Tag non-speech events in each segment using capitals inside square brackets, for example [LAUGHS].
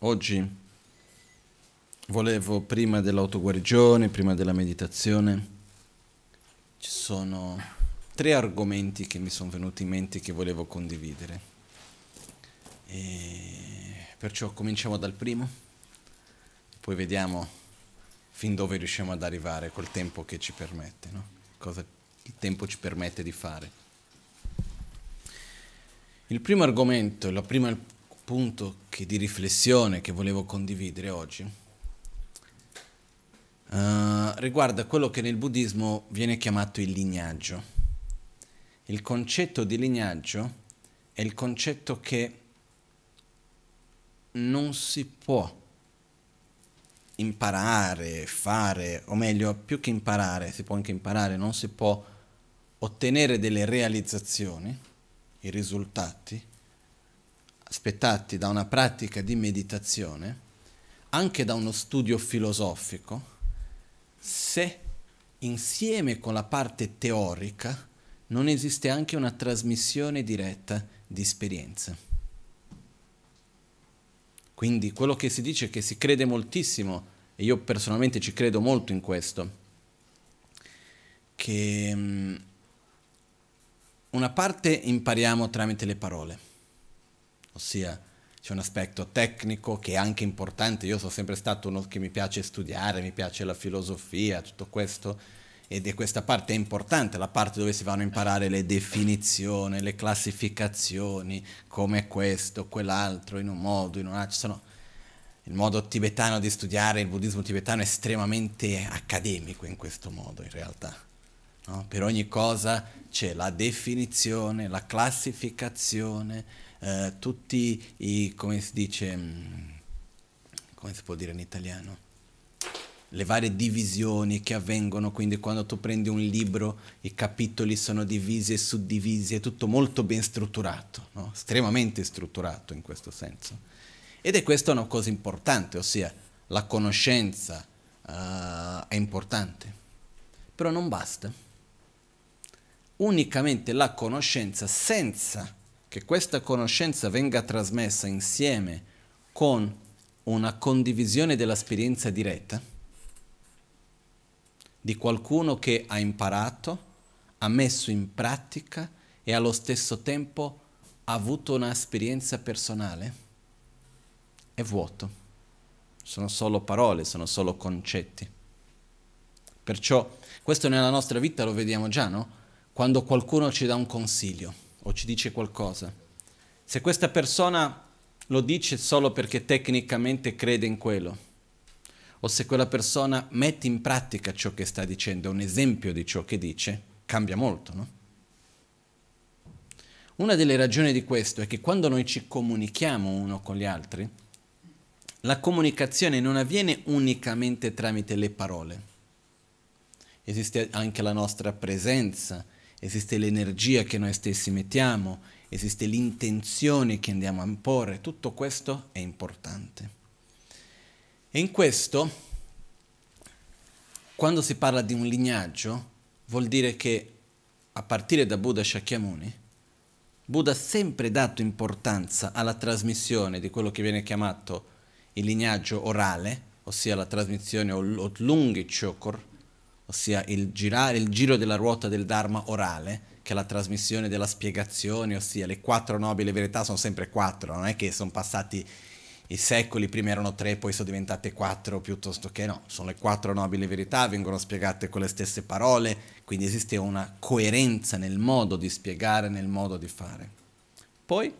Oggi volevo, prima dell'autoguarigione, prima della meditazione, ci sono tre argomenti che mi sono venuti in mente che volevo condividere. E perciò cominciamo dal primo, poi vediamo fin dove riusciamo ad arrivare col tempo che ci permette, no? cosa il tempo ci permette di fare. Il primo argomento, la prima punto che di riflessione che volevo condividere oggi uh, riguarda quello che nel buddismo viene chiamato il lignaggio. Il concetto di lignaggio è il concetto che non si può imparare, fare, o meglio, più che imparare, si può anche imparare, non si può ottenere delle realizzazioni, i risultati, aspettati da una pratica di meditazione, anche da uno studio filosofico, se insieme con la parte teorica non esiste anche una trasmissione diretta di esperienze. Quindi quello che si dice è che si crede moltissimo, e io personalmente ci credo molto in questo, che mm, una parte impariamo tramite le parole ossia c'è un aspetto tecnico che è anche importante, io sono sempre stato uno che mi piace studiare, mi piace la filosofia, tutto questo, ed è questa parte è importante, la parte dove si vanno a imparare le definizioni, le classificazioni, come questo, quell'altro, in un modo, in un altro, sono il modo tibetano di studiare il buddismo tibetano è estremamente accademico in questo modo in realtà. No? Per ogni cosa c'è la definizione, la classificazione, eh, tutti i, come si dice, mm, come si può dire in italiano? Le varie divisioni che avvengono, quindi quando tu prendi un libro i capitoli sono divisi e suddivisi, è tutto molto ben strutturato, no? estremamente strutturato in questo senso. Ed è questa una cosa importante, ossia la conoscenza uh, è importante, però non basta unicamente la conoscenza senza che questa conoscenza venga trasmessa insieme con una condivisione dell'esperienza diretta di qualcuno che ha imparato, ha messo in pratica e allo stesso tempo ha avuto un'esperienza personale, è vuoto. Sono solo parole, sono solo concetti. Perciò questo nella nostra vita lo vediamo già, no? Quando qualcuno ci dà un consiglio o ci dice qualcosa. Se questa persona lo dice solo perché tecnicamente crede in quello, o se quella persona mette in pratica ciò che sta dicendo, è un esempio di ciò che dice, cambia molto, no? Una delle ragioni di questo è che quando noi ci comunichiamo uno con gli altri, la comunicazione non avviene unicamente tramite le parole. Esiste anche la nostra presenza, esiste l'energia che noi stessi mettiamo, esiste l'intenzione che andiamo a imporre, tutto questo è importante. E in questo, quando si parla di un lignaggio, vuol dire che a partire da Buddha Shakyamuni, Buddha ha sempre dato importanza alla trasmissione di quello che viene chiamato il lignaggio orale, ossia la trasmissione o l'unghe chokor, ossia il, girare, il giro della ruota del Dharma orale, che è la trasmissione della spiegazione, ossia le quattro nobili verità sono sempre quattro, non è che sono passati i secoli, prima erano tre, poi sono diventate quattro, piuttosto che no, sono le quattro nobili verità, vengono spiegate con le stesse parole, quindi esiste una coerenza nel modo di spiegare, nel modo di fare. Poi,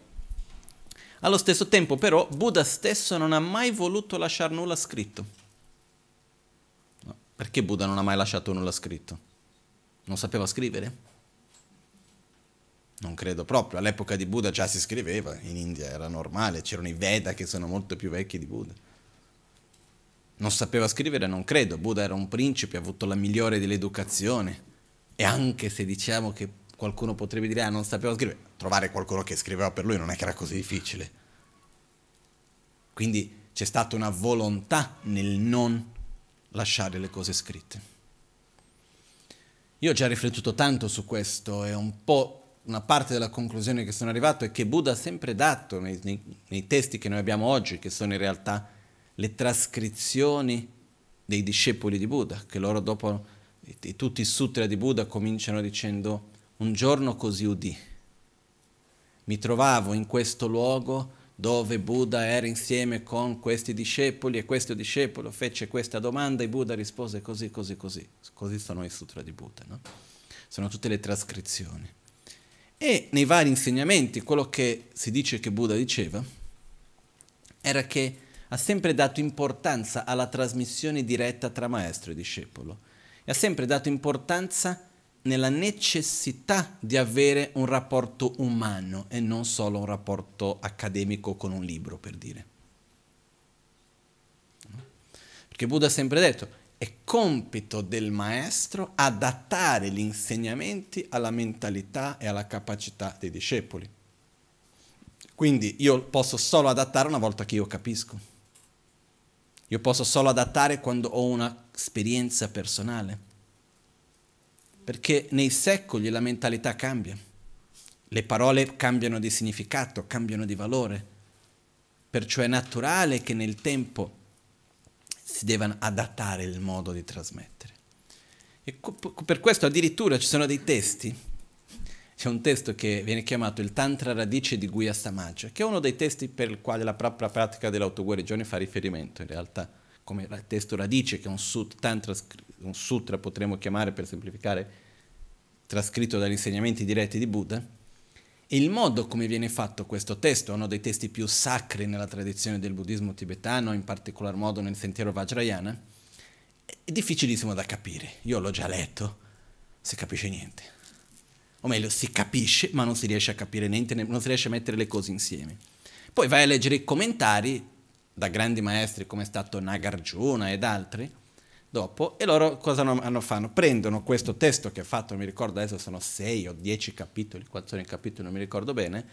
allo stesso tempo però, Buddha stesso non ha mai voluto lasciare nulla scritto perché Buddha non ha mai lasciato nulla scritto? Non sapeva scrivere? Non credo proprio, all'epoca di Buddha già si scriveva, in India era normale, c'erano i Veda che sono molto più vecchi di Buddha. Non sapeva scrivere, non credo, Buddha era un principe, ha avuto la migliore dell'educazione e anche se diciamo che qualcuno potrebbe dire ah non sapeva scrivere, trovare qualcuno che scriveva per lui non è che era così difficile. Quindi c'è stata una volontà nel non lasciare le cose scritte. Io ho già riflettuto tanto su questo e un po' una parte della conclusione che sono arrivato è che Buddha ha sempre dato nei, nei, nei testi che noi abbiamo oggi, che sono in realtà le trascrizioni dei discepoli di Buddha, che loro dopo tutti i sutra di Buddha cominciano dicendo un giorno così udì. Mi trovavo in questo luogo dove Buddha era insieme con questi discepoli e questo discepolo fece questa domanda e Buddha rispose così, così, così. Così sono i sutra di Buddha, no? Sono tutte le trascrizioni. E nei vari insegnamenti quello che si dice che Buddha diceva era che ha sempre dato importanza alla trasmissione diretta tra maestro e discepolo e ha sempre dato importanza a nella necessità di avere un rapporto umano e non solo un rapporto accademico con un libro, per dire. Perché Buddha ha sempre detto, è compito del maestro adattare gli insegnamenti alla mentalità e alla capacità dei discepoli. Quindi io posso solo adattare una volta che io capisco. Io posso solo adattare quando ho un'esperienza personale perché nei secoli la mentalità cambia, le parole cambiano di significato, cambiano di valore, perciò è naturale che nel tempo si debba adattare il modo di trasmettere. E per questo addirittura ci sono dei testi, c'è un testo che viene chiamato il Tantra Radice di Guya Samaja, che è uno dei testi per il quale la propria pratica dell'autoguarigione fa riferimento, in realtà come testo radice, che è un sut tantra un sutra potremmo chiamare per semplificare, trascritto dagli insegnamenti diretti di Buddha, e il modo come viene fatto questo testo, uno dei testi più sacri nella tradizione del buddismo tibetano, in particolar modo nel sentiero Vajrayana, è difficilissimo da capire. Io l'ho già letto, si capisce niente. O meglio, si capisce, ma non si riesce a capire niente, non si riesce a mettere le cose insieme. Poi vai a leggere i commentari da grandi maestri come è stato Nagarjuna ed altri, dopo e loro cosa hanno, fanno? Prendono questo testo che ha fatto, mi ricordo adesso sono sei o dieci capitoli, quattro sono i capitoli non mi ricordo bene,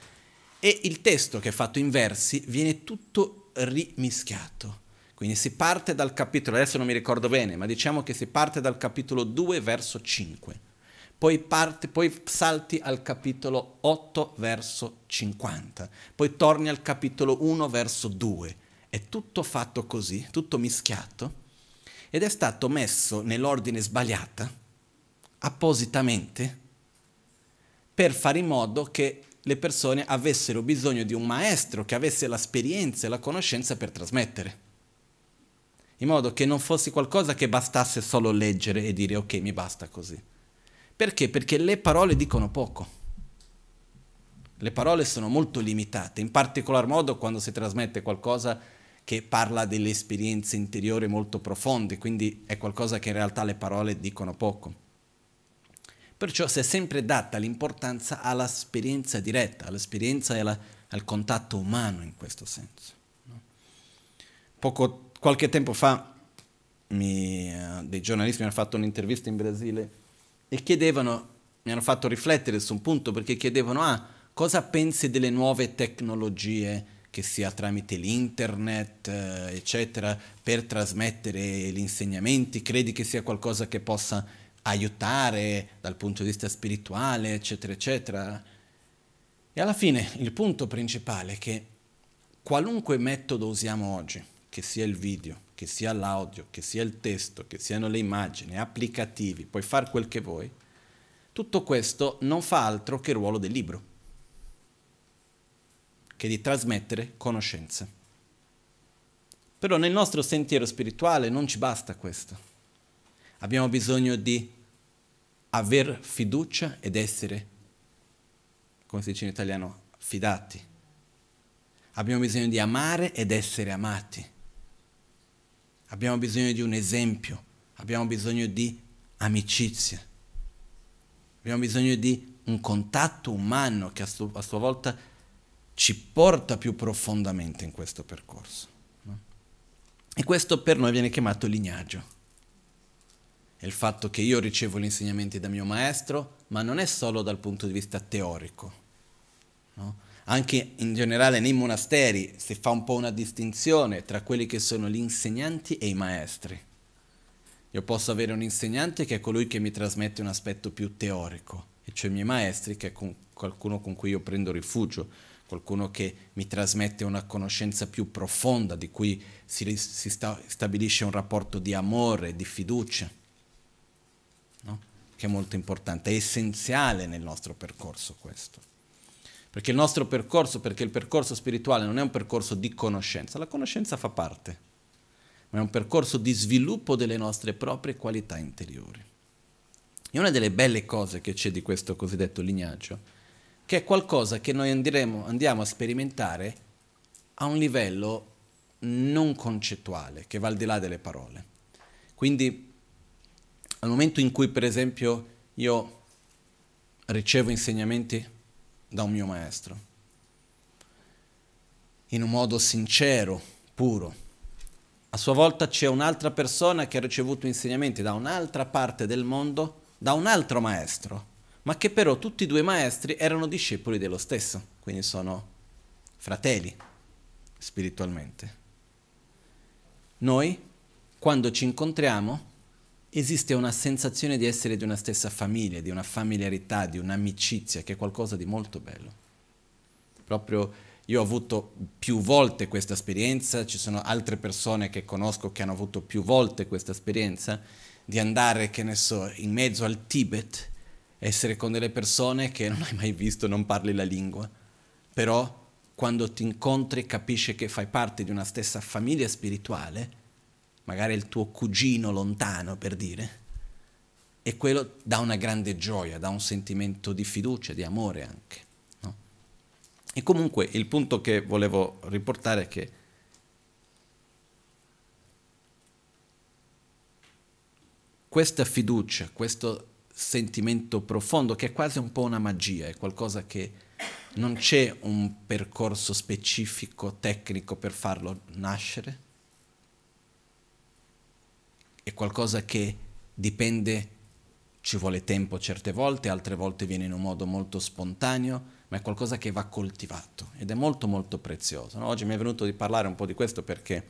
e il testo che è fatto in versi viene tutto rimischiato. Quindi si parte dal capitolo, adesso non mi ricordo bene, ma diciamo che si parte dal capitolo 2 verso 5, poi, parte, poi salti al capitolo 8 verso 50, poi torni al capitolo 1 verso 2. È tutto fatto così, tutto mischiato ed è stato messo nell'ordine sbagliato appositamente per fare in modo che le persone avessero bisogno di un maestro che avesse l'esperienza e la conoscenza per trasmettere, in modo che non fosse qualcosa che bastasse solo leggere e dire ok mi basta così. Perché? Perché le parole dicono poco. Le parole sono molto limitate, in particolar modo quando si trasmette qualcosa che parla delle esperienze interiori molto profonde, quindi è qualcosa che in realtà le parole dicono poco. Perciò si è sempre data l'importanza all'esperienza diretta, all'esperienza e alla, al contatto umano in questo senso. Poco, qualche tempo fa mi, uh, dei giornalisti mi hanno fatto un'intervista in Brasile e chiedevano, mi hanno fatto riflettere su un punto perché chiedevano, ah, cosa pensi delle nuove tecnologie? che sia tramite l'internet, eh, eccetera, per trasmettere gli insegnamenti? Credi che sia qualcosa che possa aiutare dal punto di vista spirituale, eccetera, eccetera? E alla fine il punto principale è che qualunque metodo usiamo oggi, che sia il video, che sia l'audio, che sia il testo, che siano le immagini, applicativi, puoi fare quel che vuoi, tutto questo non fa altro che il ruolo del libro che di trasmettere conoscenze. Però nel nostro sentiero spirituale non ci basta questo. Abbiamo bisogno di aver fiducia ed essere, come si dice in italiano, fidati. Abbiamo bisogno di amare ed essere amati. Abbiamo bisogno di un esempio, abbiamo bisogno di amicizia, abbiamo bisogno di un contatto umano che a, sua volta ci porta più profondamente in questo percorso. E questo per noi viene chiamato lignaggio. È il fatto che io ricevo gli insegnamenti da mio maestro, ma non è solo dal punto di vista teorico. No? Anche in generale nei monasteri si fa un po' una distinzione tra quelli che sono gli insegnanti e i maestri. Io posso avere un insegnante che è colui che mi trasmette un aspetto più teorico, e cioè i miei maestri, che è qualcuno con cui io prendo rifugio, qualcuno che mi trasmette una conoscenza più profonda di cui si, si sta, stabilisce un rapporto di amore, di fiducia, no? che è molto importante, è essenziale nel nostro percorso questo. Perché il nostro percorso, perché il percorso spirituale non è un percorso di conoscenza, la conoscenza fa parte, ma è un percorso di sviluppo delle nostre proprie qualità interiori. E una delle belle cose che c'è di questo cosiddetto lignaggio che è qualcosa che noi andremo, andiamo a sperimentare a un livello non concettuale, che va al di là delle parole. Quindi al momento in cui per esempio io ricevo insegnamenti da un mio maestro, in un modo sincero, puro, a sua volta c'è un'altra persona che ha ricevuto insegnamenti da un'altra parte del mondo, da un altro maestro, ma che però tutti e due maestri erano discepoli dello stesso, quindi sono fratelli spiritualmente. Noi, quando ci incontriamo, esiste una sensazione di essere di una stessa famiglia, di una familiarità, di un'amicizia, che è qualcosa di molto bello. Proprio io ho avuto più volte questa esperienza, ci sono altre persone che conosco che hanno avuto più volte questa esperienza, di andare, che ne so, in mezzo al Tibet essere con delle persone che non hai mai visto, non parli la lingua, però quando ti incontri capisci che fai parte di una stessa famiglia spirituale, magari il tuo cugino lontano per dire, e quello dà una grande gioia, dà un sentimento di fiducia, di amore anche. No? E comunque il punto che volevo riportare è che questa fiducia, questo sentimento profondo che è quasi un po' una magia, è qualcosa che non c'è un percorso specifico, tecnico per farlo nascere, è qualcosa che dipende, ci vuole tempo certe volte, altre volte viene in un modo molto spontaneo, ma è qualcosa che va coltivato ed è molto molto prezioso. No? Oggi mi è venuto di parlare un po' di questo perché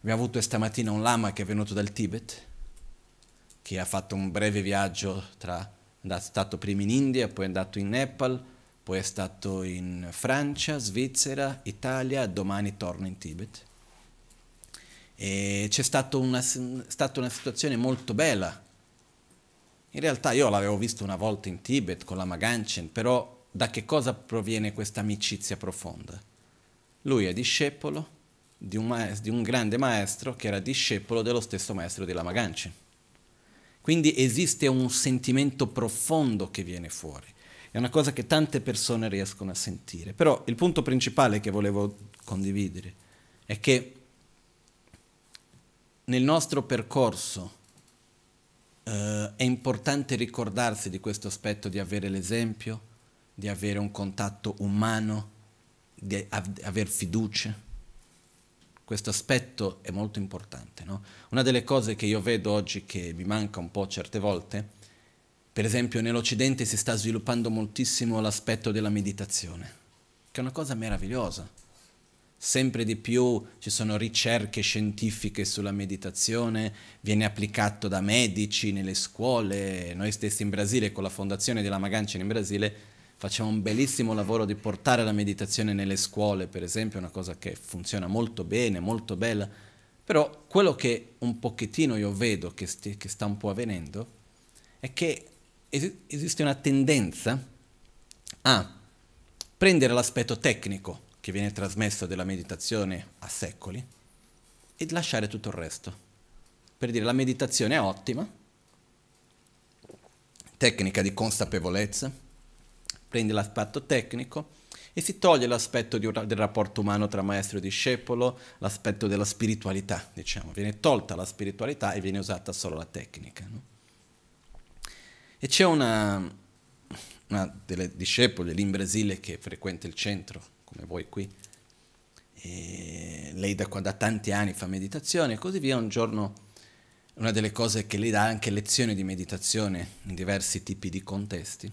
abbiamo avuto stamattina un lama che è venuto dal Tibet che ha fatto un breve viaggio tra è stato prima in India, poi è andato in Nepal, poi è stato in Francia, Svizzera, Italia, domani torna in Tibet. E c'è stata una, stata una situazione molto bella. In realtà io l'avevo visto una volta in Tibet con la Maganchen, però da che cosa proviene questa amicizia profonda? Lui è discepolo di un, maestro, di un grande maestro che era discepolo dello stesso maestro di Lama Ganchen. Quindi esiste un sentimento profondo che viene fuori. È una cosa che tante persone riescono a sentire. Però il punto principale che volevo condividere è che nel nostro percorso eh, è importante ricordarsi di questo aspetto di avere l'esempio, di avere un contatto umano, di av- aver fiducia questo aspetto è molto importante. No? Una delle cose che io vedo oggi che mi manca un po' certe volte, per esempio nell'Occidente si sta sviluppando moltissimo l'aspetto della meditazione, che è una cosa meravigliosa. Sempre di più ci sono ricerche scientifiche sulla meditazione, viene applicato da medici nelle scuole, noi stessi in Brasile con la fondazione della Magancia in Brasile facciamo un bellissimo lavoro di portare la meditazione nelle scuole, per esempio, una cosa che funziona molto bene, molto bella, però quello che un pochettino io vedo che, sti, che sta un po' avvenendo è che es- esiste una tendenza a prendere l'aspetto tecnico che viene trasmesso della meditazione a secoli e lasciare tutto il resto. Per dire la meditazione è ottima, tecnica di consapevolezza, prende l'aspetto tecnico e si toglie l'aspetto un, del rapporto umano tra maestro e discepolo, l'aspetto della spiritualità, diciamo. Viene tolta la spiritualità e viene usata solo la tecnica. No? E c'è una, una delle discepole lì in Brasile che frequenta il centro, come voi qui, e lei da, da tanti anni fa meditazione e così via, un giorno una delle cose che lei dà anche lezioni di meditazione in diversi tipi di contesti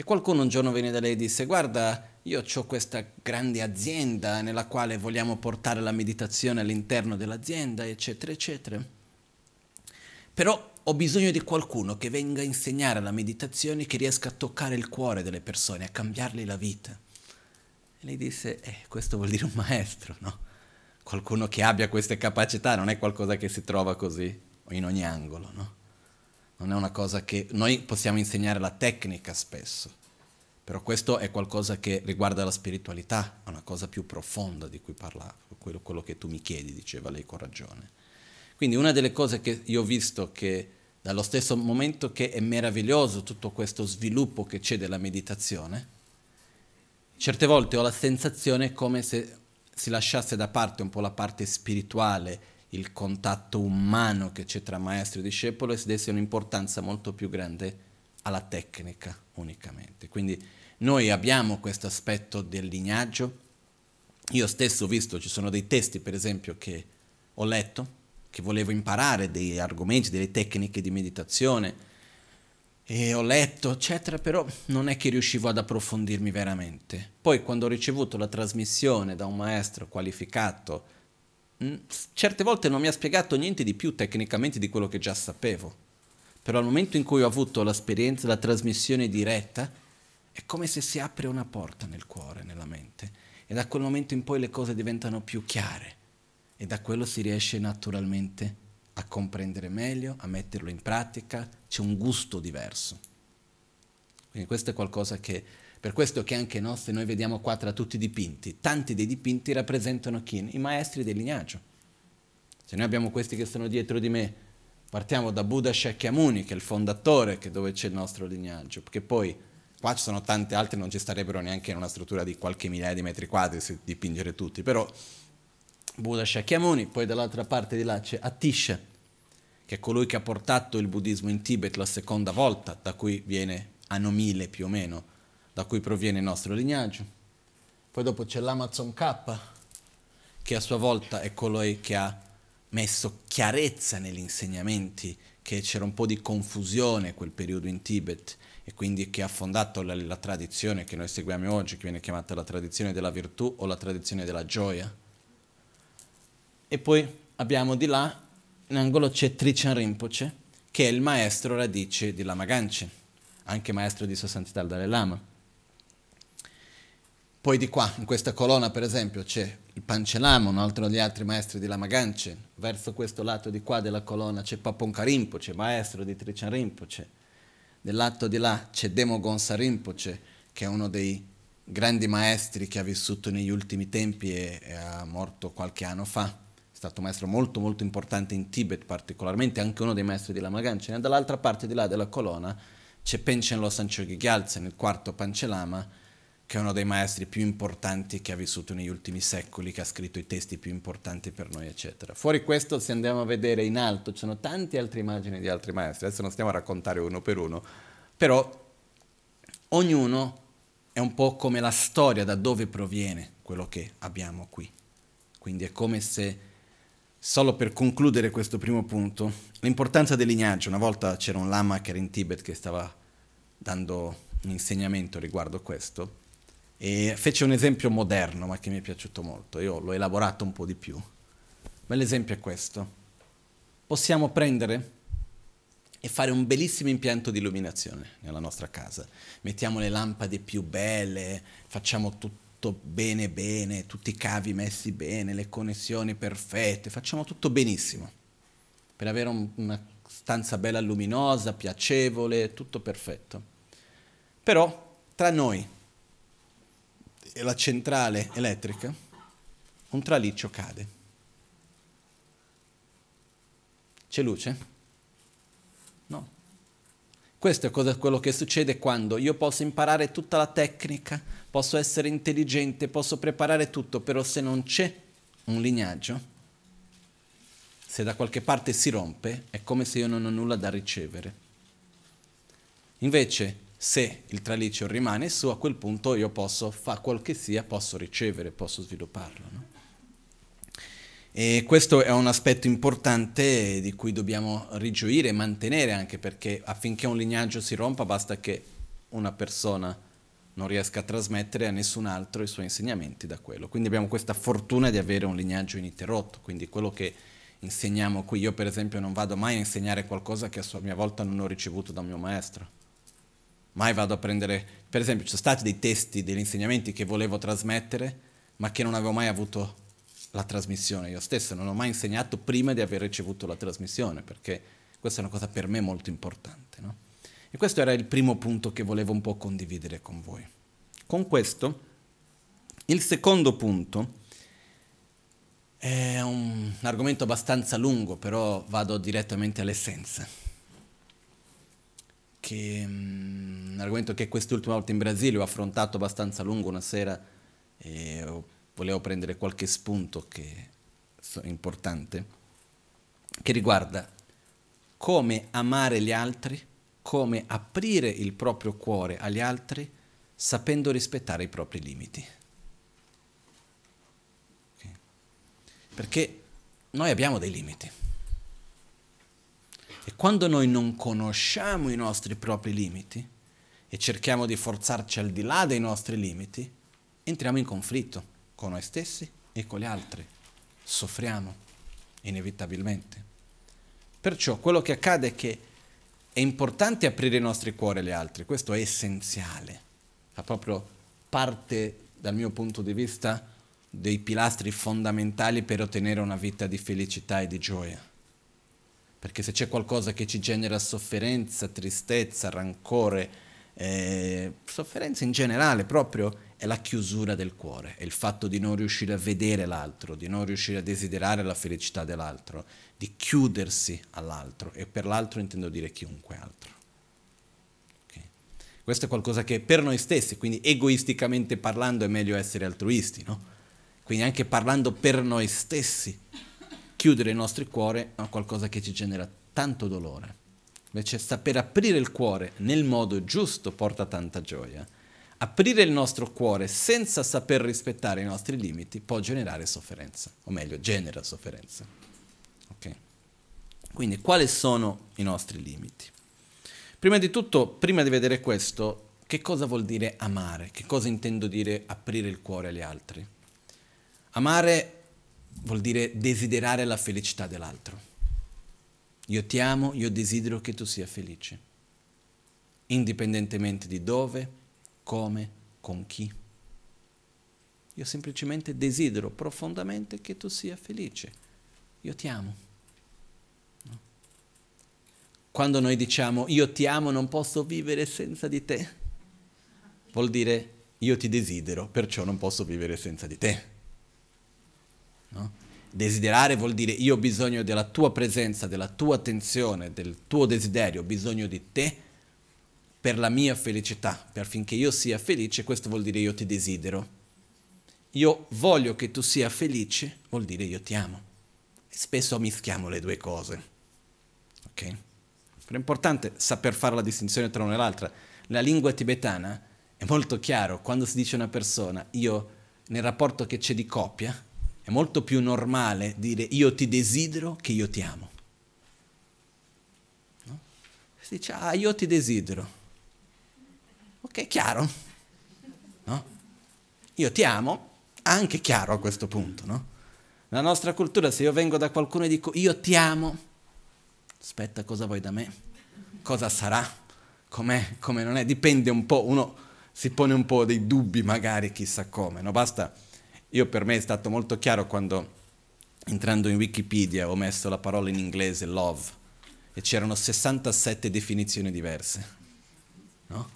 e qualcuno un giorno venne da lei e disse, guarda, io ho questa grande azienda nella quale vogliamo portare la meditazione all'interno dell'azienda, eccetera, eccetera. Però ho bisogno di qualcuno che venga a insegnare la meditazione, che riesca a toccare il cuore delle persone, a cambiarle la vita. E lei disse, eh, questo vuol dire un maestro, no? Qualcuno che abbia queste capacità, non è qualcosa che si trova così, in ogni angolo, no? non è una cosa che noi possiamo insegnare la tecnica spesso, però questo è qualcosa che riguarda la spiritualità, è una cosa più profonda di cui parlavo, quello, quello che tu mi chiedi, diceva lei con ragione. Quindi una delle cose che io ho visto che dallo stesso momento che è meraviglioso tutto questo sviluppo che c'è della meditazione, certe volte ho la sensazione come se si lasciasse da parte un po' la parte spirituale il contatto umano che c'è tra maestro e discepolo e si desse un'importanza molto più grande alla tecnica unicamente. Quindi noi abbiamo questo aspetto del lignaggio. Io stesso ho visto, ci sono dei testi per esempio che ho letto, che volevo imparare dei argomenti, delle tecniche di meditazione e ho letto eccetera, però non è che riuscivo ad approfondirmi veramente. Poi quando ho ricevuto la trasmissione da un maestro qualificato, certe volte non mi ha spiegato niente di più tecnicamente di quello che già sapevo. Però al momento in cui ho avuto l'esperienza, la trasmissione diretta, è come se si apre una porta nel cuore, nella mente. E da quel momento in poi le cose diventano più chiare. E da quello si riesce naturalmente a comprendere meglio, a metterlo in pratica. C'è un gusto diverso. Quindi questo è qualcosa che per questo che anche no, se noi vediamo qua tra tutti i dipinti, tanti dei dipinti rappresentano chi? I maestri del lignaggio. Se noi abbiamo questi che sono dietro di me, partiamo da Buddha Shakyamuni, che è il fondatore, che dove c'è il nostro lignaggio, perché poi qua ci sono tante altre, non ci starebbero neanche in una struttura di qualche migliaia di metri quadri se dipingere tutti, però Buddha Shakyamuni, poi dall'altra parte di là c'è Atisha, che è colui che ha portato il buddismo in Tibet la seconda volta, da cui viene anno mille più o meno, da cui proviene il nostro lignaggio. Poi dopo c'è l'Amazon K, che a sua volta è colui che ha messo chiarezza negli insegnamenti, che c'era un po' di confusione quel periodo in Tibet e quindi che ha fondato la, la tradizione che noi seguiamo oggi, che viene chiamata la tradizione della virtù o la tradizione della gioia. E poi abbiamo di là, in angolo c'è Trichan Rinpoche, che è il maestro radice di Lama Ganchen, anche maestro di Sua Santità il Dalai Lama. Poi di qua, in questa colonna per esempio, c'è il Pancelama, un altro degli altri maestri di Lama Ganchen. Verso questo lato di qua della colonna c'è Paponka Rinpoche, maestro di Trichan Rinpoche. Del lato di là c'è Demo Gonsa Rinpoche, che è uno dei grandi maestri che ha vissuto negli ultimi tempi e, è morto qualche anno fa. È stato un maestro molto molto importante in Tibet particolarmente, anche uno dei maestri di Lama Ganchen. E dall'altra parte di là della colonna c'è Penchen Losang Chogyal Gyaltsen, il quarto Pancelama, che è uno dei maestri più importanti che ha vissuto negli ultimi secoli, che ha scritto i testi più importanti per noi, eccetera. Fuori questo, se andiamo a vedere in alto, ci sono tante altre immagini di altri maestri, adesso non stiamo a raccontare uno per uno, però ognuno è un po' come la storia da dove proviene quello che abbiamo qui. Quindi è come se, solo per concludere questo primo punto, l'importanza del lignaggio. Una volta c'era un lama che era in Tibet che stava dando un insegnamento riguardo questo e fece un esempio moderno, ma che mi è piaciuto molto, io l'ho elaborato un po' di più. Ma l'esempio è questo. Possiamo prendere e fare un bellissimo impianto di illuminazione nella nostra casa. Mettiamo le lampade più belle, facciamo tutto bene bene, tutti i cavi messi bene, le connessioni perfette, facciamo tutto benissimo. Per avere un, una stanza bella luminosa, piacevole, tutto perfetto. Però tra noi la centrale elettrica, un traliccio cade. C'è luce? No. Questo è quello che succede quando io posso imparare tutta la tecnica, posso essere intelligente, posso preparare tutto, però se non c'è un lignaggio, se da qualche parte si rompe, è come se io non ho nulla da ricevere. Invece, se il traliccio rimane su, a quel punto io posso, fare quel che sia, posso ricevere, posso svilupparlo. No? E questo è un aspetto importante di cui dobbiamo rigioire e mantenere anche perché affinché un lignaggio si rompa basta che una persona non riesca a trasmettere a nessun altro i suoi insegnamenti da quello. Quindi abbiamo questa fortuna di avere un lignaggio ininterrotto, quindi quello che insegniamo qui, io per esempio non vado mai a insegnare qualcosa che a sua mia volta non ho ricevuto da un mio maestro mai vado a prendere, per esempio ci sono stati dei testi, degli insegnamenti che volevo trasmettere, ma che non avevo mai avuto la trasmissione io stesso, non ho mai insegnato prima di aver ricevuto la trasmissione, perché questa è una cosa per me molto importante. No? E questo era il primo punto che volevo un po' condividere con voi. Con questo, il secondo punto è un argomento abbastanza lungo, però vado direttamente all'essenza che um, un argomento che quest'ultima volta in Brasile ho affrontato abbastanza a lungo una sera e volevo prendere qualche spunto che è importante, che riguarda come amare gli altri, come aprire il proprio cuore agli altri sapendo rispettare i propri limiti. Okay. Perché noi abbiamo dei limiti. E quando noi non conosciamo i nostri propri limiti e cerchiamo di forzarci al di là dei nostri limiti, entriamo in conflitto con noi stessi e con gli altri. Soffriamo, inevitabilmente. Perciò quello che accade è che è importante aprire i nostri cuori agli altri, questo è essenziale, fa proprio parte, dal mio punto di vista, dei pilastri fondamentali per ottenere una vita di felicità e di gioia perché se c'è qualcosa che ci genera sofferenza, tristezza, rancore, eh, sofferenza in generale proprio, è la chiusura del cuore, è il fatto di non riuscire a vedere l'altro, di non riuscire a desiderare la felicità dell'altro, di chiudersi all'altro e per l'altro intendo dire chiunque altro. Okay? Questo è qualcosa che per noi stessi, quindi egoisticamente parlando è meglio essere altruisti, no? Quindi anche parlando per noi stessi chiudere il nostro cuore a qualcosa che ci genera tanto dolore. Invece saper aprire il cuore nel modo giusto porta tanta gioia. Aprire il nostro cuore senza saper rispettare i nostri limiti può generare sofferenza, o meglio, genera sofferenza. Okay. Quindi quali sono i nostri limiti? Prima di tutto, prima di vedere questo, che cosa vuol dire amare? Che cosa intendo dire aprire il cuore agli altri? Amare vuol dire desiderare la felicità dell'altro. Io ti amo, io desidero che tu sia felice, indipendentemente di dove, come, con chi. Io semplicemente desidero profondamente che tu sia felice. Io ti amo. No? Quando noi diciamo io ti amo non posso vivere senza di te, vuol dire io ti desidero, perciò non posso vivere senza di te. No? Desiderare vuol dire io ho bisogno della tua presenza, della tua attenzione, del tuo desiderio, ho bisogno di te per la mia felicità, per affinché io sia felice, questo vuol dire io ti desidero. Io voglio che tu sia felice, vuol dire io ti amo. E spesso mischiamo le due cose. Ok? Però è importante saper fare la distinzione tra una e l'altra. La lingua tibetana è molto chiaro quando si dice a una persona, io nel rapporto che c'è di coppia, è molto più normale dire io ti desidero che io ti amo. No? Si dice ah io ti desidero. Ok, chiaro. No? Io ti amo, anche chiaro a questo punto, no? Nella nostra cultura se io vengo da qualcuno e dico io ti amo, aspetta cosa vuoi da me? Cosa sarà? Com'è? Come non è? Dipende un po', uno si pone un po' dei dubbi magari chissà come, no? Basta io per me è stato molto chiaro quando entrando in Wikipedia ho messo la parola in inglese love e c'erano 67 definizioni diverse. No?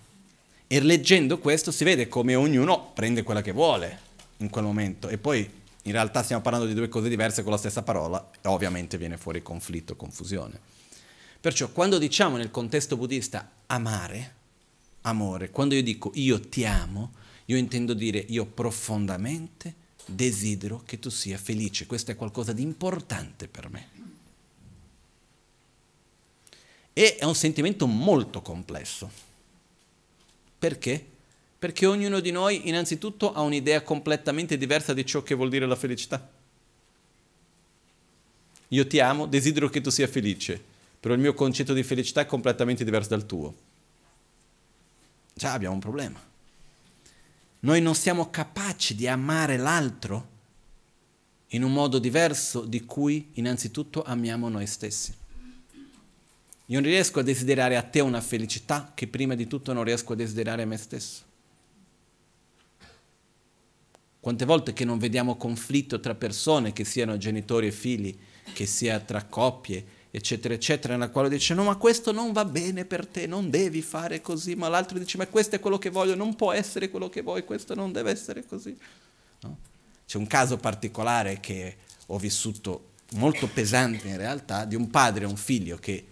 E leggendo questo si vede come ognuno prende quella che vuole in quel momento e poi in realtà stiamo parlando di due cose diverse con la stessa parola e ovviamente viene fuori conflitto, confusione. Perciò quando diciamo nel contesto buddista amare, amore, quando io dico io ti amo, io intendo dire io profondamente amo desidero che tu sia felice, questo è qualcosa di importante per me. E è un sentimento molto complesso. Perché? Perché ognuno di noi innanzitutto ha un'idea completamente diversa di ciò che vuol dire la felicità. Io ti amo, desidero che tu sia felice, però il mio concetto di felicità è completamente diverso dal tuo. Già abbiamo un problema. Noi non siamo capaci di amare l'altro in un modo diverso di cui innanzitutto amiamo noi stessi. Io non riesco a desiderare a te una felicità che prima di tutto non riesco a desiderare a me stesso. Quante volte che non vediamo conflitto tra persone, che siano genitori e figli, che sia tra coppie, eccetera, eccetera, nella quale dice no, ma questo non va bene per te, non devi fare così, ma l'altro dice ma questo è quello che voglio, non può essere quello che vuoi, questo non deve essere così. No? C'è un caso particolare che ho vissuto molto pesante in realtà di un padre e un figlio che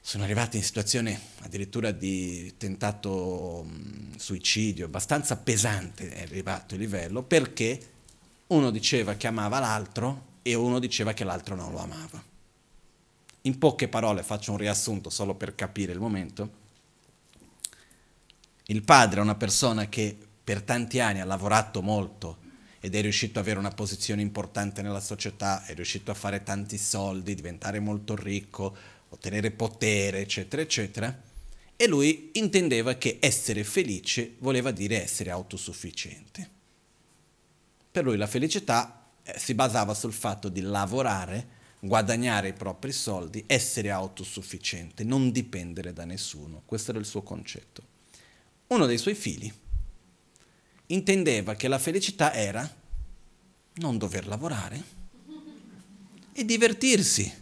sono arrivati in situazione addirittura di tentato mm, suicidio, abbastanza pesante è arrivato il livello, perché uno diceva che amava l'altro e uno diceva che l'altro non lo amava. In poche parole faccio un riassunto solo per capire il momento. Il padre è una persona che per tanti anni ha lavorato molto ed è riuscito ad avere una posizione importante nella società, è riuscito a fare tanti soldi, diventare molto ricco, ottenere potere, eccetera, eccetera. E lui intendeva che essere felice voleva dire essere autosufficiente. Per lui la felicità eh, si basava sul fatto di lavorare guadagnare i propri soldi, essere autosufficiente, non dipendere da nessuno. Questo era il suo concetto. Uno dei suoi figli intendeva che la felicità era non dover lavorare e divertirsi.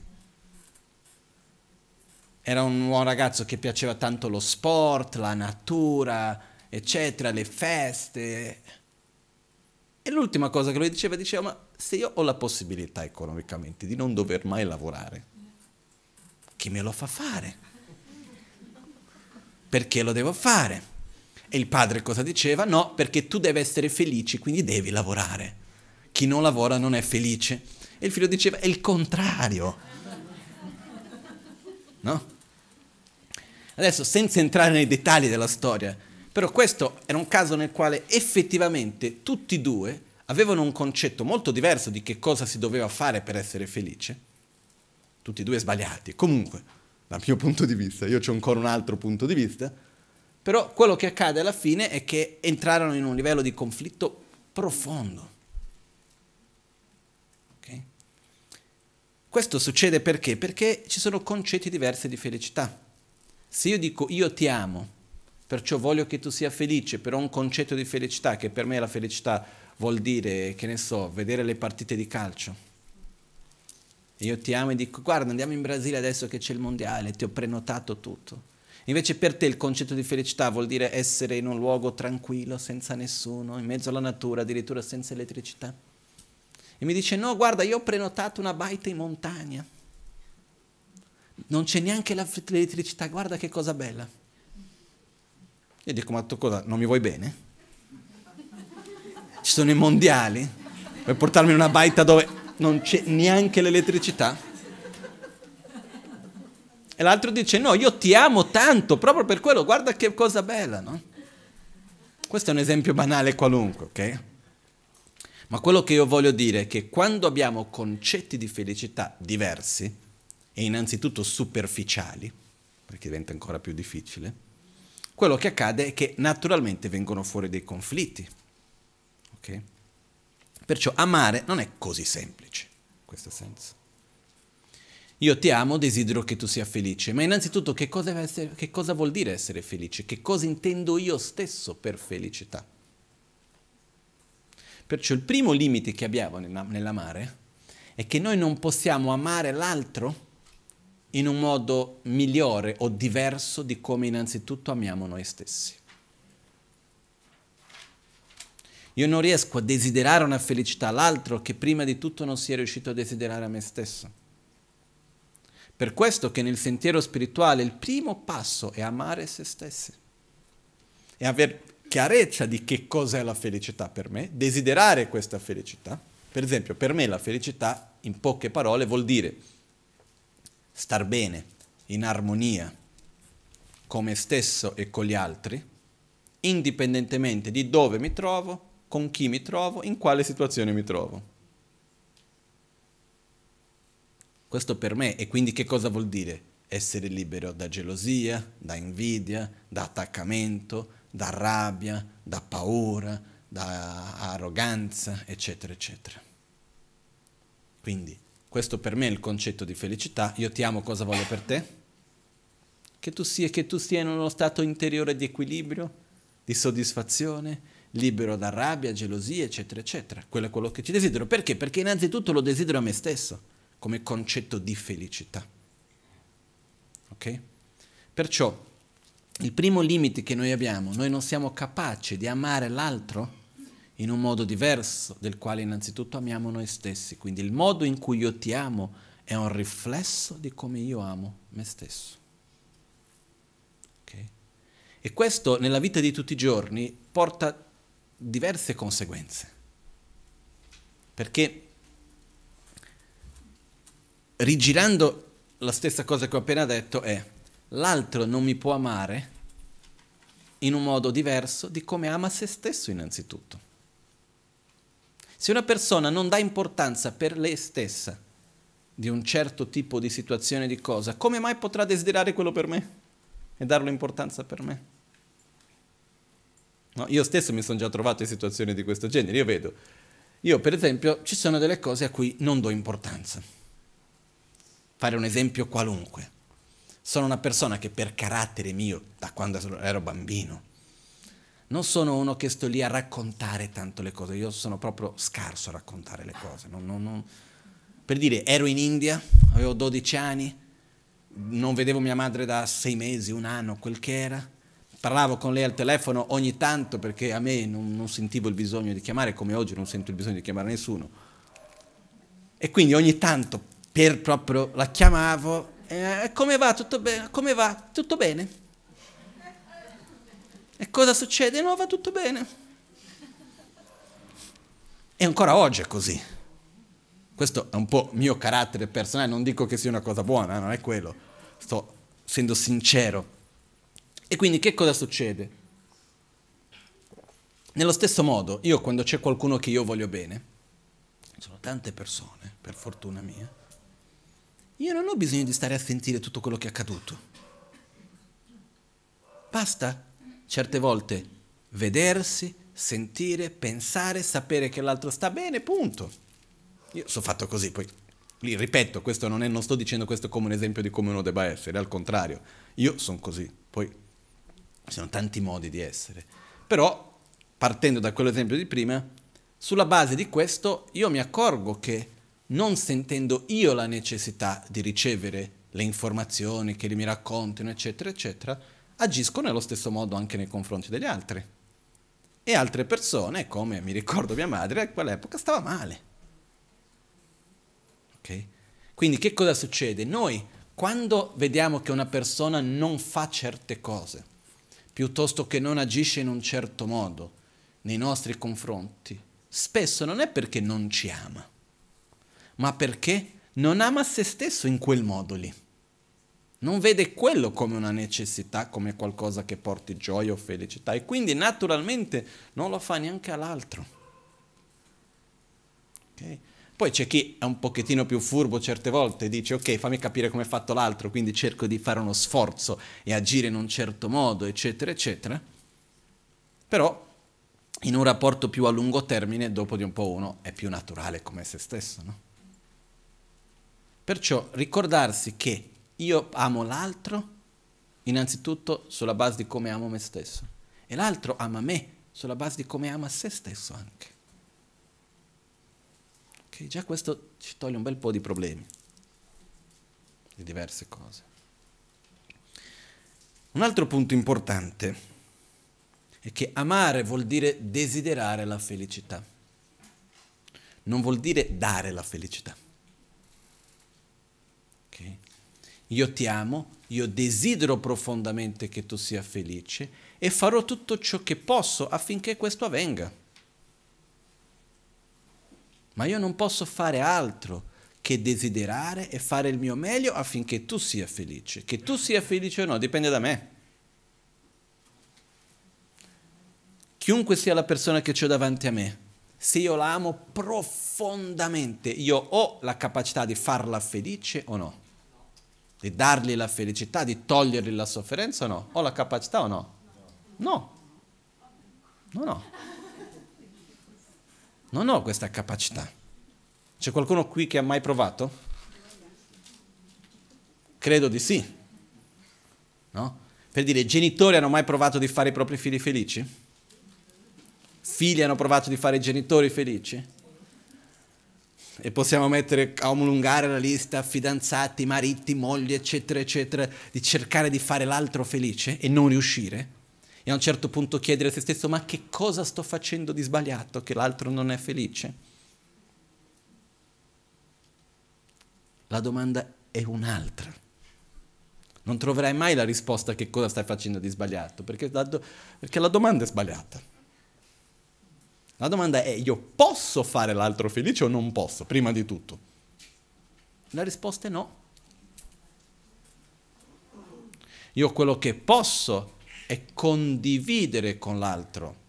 Era un buon ragazzo che piaceva tanto lo sport, la natura, eccetera, le feste. E l'ultima cosa che lui diceva, diceva, ma se io ho la possibilità economicamente di non dover mai lavorare, chi me lo fa fare? Perché lo devo fare? E il padre cosa diceva? No, perché tu devi essere felice, quindi devi lavorare. Chi non lavora non è felice. E il figlio diceva, è il contrario. No? Adesso, senza entrare nei dettagli della storia, però questo era un caso nel quale effettivamente tutti e due avevano un concetto molto diverso di che cosa si doveva fare per essere felice. Tutti e due sbagliati. Comunque, dal mio punto di vista, io ho ancora un altro punto di vista, però quello che accade alla fine è che entrarono in un livello di conflitto profondo. Okay? Questo succede perché? Perché ci sono concetti diversi di felicità. Se io dico io ti amo, perciò voglio che tu sia felice, però un concetto di felicità che per me è la felicità vuol dire, che ne so, vedere le partite di calcio. Io ti amo e dico, guarda, andiamo in Brasile adesso che c'è il mondiale, ti ho prenotato tutto. Invece per te il concetto di felicità vuol dire essere in un luogo tranquillo, senza nessuno, in mezzo alla natura, addirittura senza elettricità. E mi dice, no, guarda, io ho prenotato una baita in montagna. Non c'è neanche l'elettricità, guarda che cosa bella. Io dico, ma tu cosa, non mi vuoi bene? ci sono i mondiali, per portarmi in una baita dove non c'è neanche l'elettricità. E l'altro dice, no, io ti amo tanto, proprio per quello, guarda che cosa bella, no? Questo è un esempio banale qualunque, ok? Ma quello che io voglio dire è che quando abbiamo concetti di felicità diversi, e innanzitutto superficiali, perché diventa ancora più difficile, quello che accade è che naturalmente vengono fuori dei conflitti. Ok? Perciò amare non è così semplice, in questo senso. Io ti amo, desidero che tu sia felice, ma innanzitutto che cosa, essere, che cosa vuol dire essere felice? Che cosa intendo io stesso per felicità? Perciò il primo limite che abbiamo nell'amare è che noi non possiamo amare l'altro in un modo migliore o diverso di come innanzitutto amiamo noi stessi. Io non riesco a desiderare una felicità all'altro che prima di tutto non sia riuscito a desiderare a me stesso. Per questo che nel sentiero spirituale il primo passo è amare se stessi e avere chiarezza di che cos'è la felicità per me, desiderare questa felicità. Per esempio, per me la felicità, in poche parole, vuol dire star bene, in armonia, con me stesso e con gli altri, indipendentemente di dove mi trovo, con chi mi trovo, in quale situazione mi trovo. Questo per me, e quindi che cosa vuol dire? Essere libero da gelosia, da invidia, da attaccamento, da rabbia, da paura, da arroganza, eccetera, eccetera. Quindi, questo per me è il concetto di felicità. Io ti amo, cosa voglio per te? Che tu sia, che tu sia in uno stato interiore di equilibrio, di soddisfazione, libero da rabbia, gelosia, eccetera, eccetera. Quello è quello che ci desidero. Perché? Perché innanzitutto lo desidero a me stesso, come concetto di felicità. Ok? Perciò il primo limite che noi abbiamo, noi non siamo capaci di amare l'altro in un modo diverso del quale innanzitutto amiamo noi stessi. Quindi il modo in cui io ti amo è un riflesso di come io amo me stesso. Okay? E questo nella vita di tutti i giorni porta diverse conseguenze. Perché rigirando la stessa cosa che ho appena detto è l'altro non mi può amare in un modo diverso di come ama se stesso innanzitutto. Se una persona non dà importanza per lei stessa di un certo tipo di situazione di cosa, come mai potrà desiderare quello per me e darlo importanza per me? No? Io stesso mi sono già trovato in situazioni di questo genere, io vedo. Io per esempio ci sono delle cose a cui non do importanza. Fare un esempio qualunque. Sono una persona che per carattere mio, da quando ero bambino, non sono uno che sto lì a raccontare tanto le cose, io sono proprio scarso a raccontare le cose. Non, non, non. Per dire, ero in India, avevo 12 anni, non vedevo mia madre da sei mesi, un anno, quel che era parlavo con lei al telefono ogni tanto perché a me non, non, sentivo il bisogno di chiamare, come oggi non sento il bisogno di chiamare nessuno. E quindi ogni tanto per proprio la chiamavo, eh, come va? Tutto bene? Come va? Tutto bene? E cosa succede? No, va tutto bene. E ancora oggi è così. Questo è un po' mio carattere personale, non dico che sia una cosa buona, non è quello. Sto essendo sincero e quindi che cosa succede? Nello stesso modo, io quando c'è qualcuno che io voglio bene, sono tante persone, per fortuna mia, io non ho bisogno di stare a sentire tutto quello che è accaduto. Basta certe volte vedersi, sentire, pensare, sapere che l'altro sta bene, punto. Io sono fatto così, poi lì ripeto, questo non, è, non sto dicendo questo come un esempio di come uno debba essere, al contrario, io sono così, poi ci sono tanti modi di essere. Però, partendo da quell'esempio di prima, sulla base di questo io mi accorgo che non sentendo io la necessità di ricevere le informazioni che mi raccontano, eccetera, eccetera, agisco nello stesso modo anche nei confronti degli altri. E altre persone, come mi ricordo mia madre, a quell'epoca stava male. Ok? Quindi che cosa succede? Noi, quando vediamo che una persona non fa certe cose, piuttosto che non agisce in un certo modo nei nostri confronti, spesso non è perché non ci ama, ma perché non ama se stesso in quel modo lì. Non vede quello come una necessità, come qualcosa che porti gioia o felicità e quindi naturalmente non lo fa neanche all'altro. Okay? Poi c'è chi è un pochettino più furbo certe volte, dice ok fammi capire come è fatto l'altro, quindi cerco di fare uno sforzo e agire in un certo modo, eccetera, eccetera. Però in un rapporto più a lungo termine, dopo di un po' uno è più naturale come se stesso, no? Perciò ricordarsi che io amo l'altro innanzitutto sulla base di come amo me stesso e l'altro ama me sulla base di come ama se stesso anche. Ok, già questo ci toglie un bel po' di problemi, di diverse cose. Un altro punto importante è che amare vuol dire desiderare la felicità, non vuol dire dare la felicità. Okay? Io ti amo, io desidero profondamente che tu sia felice e farò tutto ciò che posso affinché questo avvenga ma io non posso fare altro che desiderare e fare il mio meglio affinché tu sia felice. Che tu sia felice o no dipende da me. Chiunque sia la persona che ho davanti a me, se io la amo profondamente, io ho la capacità di farla felice o no? Di dargli la felicità, di togliergli la sofferenza o no? Ho la capacità o no? No. No, no. Non ho questa capacità. C'è qualcuno qui che ha mai provato? Credo di sì. No? Per dire, genitori hanno mai provato di fare i propri figli felici? Figli hanno provato di fare i genitori felici? E possiamo mettere a omolungare la lista fidanzati, mariti, mogli, eccetera, eccetera, di cercare di fare l'altro felice e non riuscire? e a un certo punto chiedere a se stesso ma che cosa sto facendo di sbagliato che l'altro non è felice? La domanda è un'altra. Non troverai mai la risposta a che cosa stai facendo di sbagliato, perché la, do- perché la domanda è sbagliata. La domanda è io posso fare l'altro felice o non posso, prima di tutto? La risposta è no. Io quello che posso è condividere con l'altro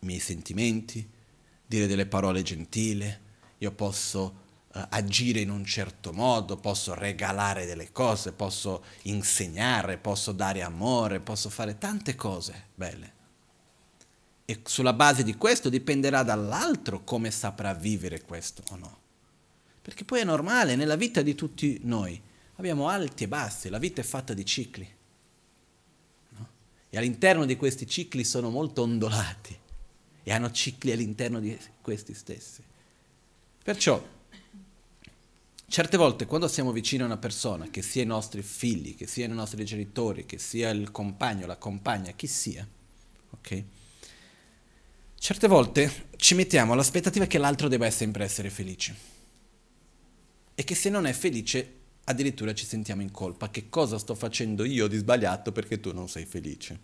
i miei sentimenti, dire delle parole gentili, io posso eh, agire in un certo modo, posso regalare delle cose, posso insegnare, posso dare amore, posso fare tante cose belle. E sulla base di questo dipenderà dall'altro come saprà vivere questo o no. Perché poi è normale, nella vita di tutti noi abbiamo alti e bassi, la vita è fatta di cicli. E all'interno di questi cicli sono molto ondolati e hanno cicli all'interno di questi stessi. Perciò, certe volte quando siamo vicini a una persona, che sia i nostri figli, che siano i nostri genitori, che sia il compagno, la compagna, chi sia, ok? Certe volte ci mettiamo all'aspettativa che l'altro debba sempre essere felice e che se non è felice addirittura ci sentiamo in colpa. Che cosa sto facendo io di sbagliato perché tu non sei felice?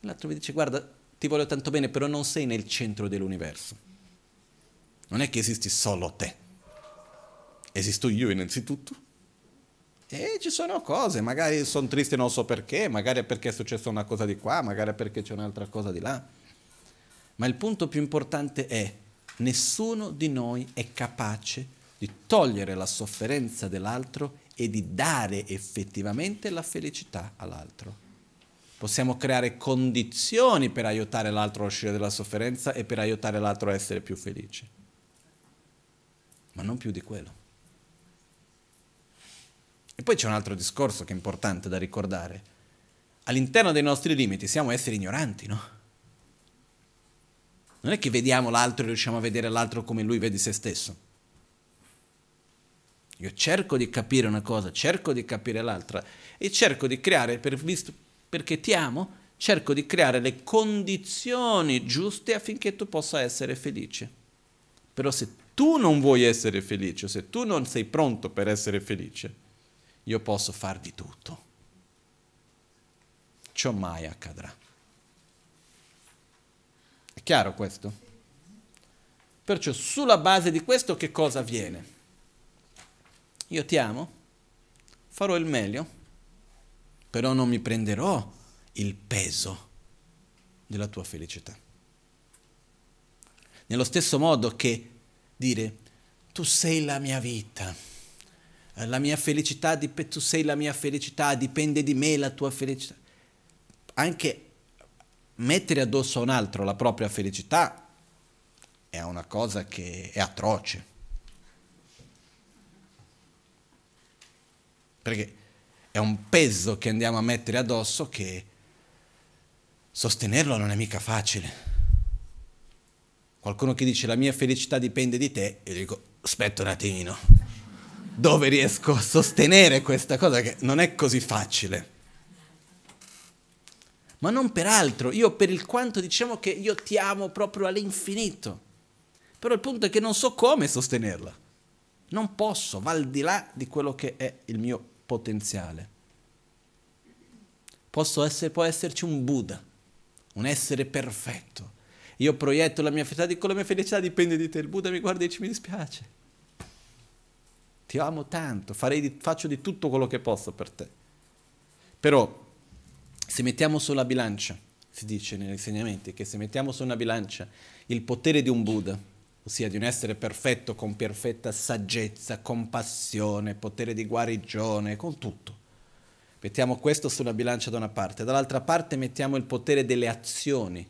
L'altro mi dice, guarda, ti voglio tanto bene, però non sei nel centro dell'universo. Non è che esisti solo te. Esisto io innanzitutto. E ci sono cose, magari sono triste non so perché, magari è perché è successa una cosa di qua, magari è perché c'è un'altra cosa di là. Ma il punto più importante è, nessuno di noi è capace di di togliere la sofferenza dell'altro e di dare effettivamente la felicità all'altro. Possiamo creare condizioni per aiutare l'altro a uscire dalla sofferenza e per aiutare l'altro a essere più felice. Ma non più di quello. E poi c'è un altro discorso che è importante da ricordare. All'interno dei nostri limiti siamo esseri ignoranti, no? Non è che vediamo l'altro e riusciamo a vedere l'altro come lui vede se stesso. Io cerco di capire una cosa, cerco di capire l'altra e cerco di creare, per, visto, perché ti amo, cerco di creare le condizioni giuste affinché tu possa essere felice. Però se tu non vuoi essere felice, se tu non sei pronto per essere felice, io posso far di tutto. Ciò mai accadrà. È chiaro questo? Perciò sulla base di questo che cosa avviene? io ti amo, farò il meglio, però non mi prenderò il peso della tua felicità. Nello stesso modo che dire tu sei la mia vita, la mia felicità, tu sei la mia felicità, dipende di me la tua felicità. Anche mettere addosso a un altro la propria felicità è una cosa che è atroce perché è un peso che andiamo a mettere addosso che sostenerlo non è mica facile. Qualcuno che dice la mia felicità dipende di te, io dico aspetta un attimino, dove riesco a sostenere questa cosa che non è così facile? Ma non per altro, io per il quanto diciamo che io ti amo proprio all'infinito, però il punto è che non so come sostenerla, non posso, va al di là di quello che è il mio potenziale. Essere, può esserci un Buddha, un essere perfetto. Io proietto la mia felicità, dico la mia felicità dipende di te. Il Buddha mi guarda e dice mi dispiace. Ti amo tanto, di, faccio di tutto quello che posso per te. Però se mettiamo sulla bilancia, si dice negli insegnamenti, che se mettiamo su una bilancia il potere di un Buddha ossia di un essere perfetto con perfetta saggezza, compassione, potere di guarigione, con tutto. Mettiamo questo sulla bilancia da una parte, dall'altra parte mettiamo il potere delle azioni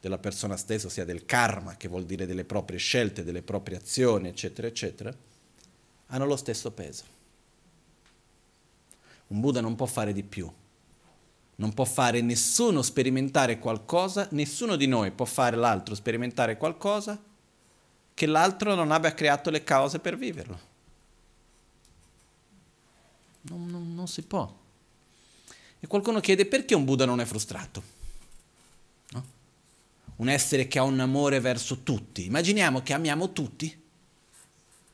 della persona stessa, ossia del karma, che vuol dire delle proprie scelte, delle proprie azioni, eccetera, eccetera, hanno lo stesso peso. Un Buddha non può fare di più, non può fare nessuno sperimentare qualcosa, nessuno di noi può fare l'altro sperimentare qualcosa che l'altro non abbia creato le cause per viverlo. Non, non, non si può. E qualcuno chiede perché un Buddha non è frustrato? No? Un essere che ha un amore verso tutti. Immaginiamo che amiamo tutti.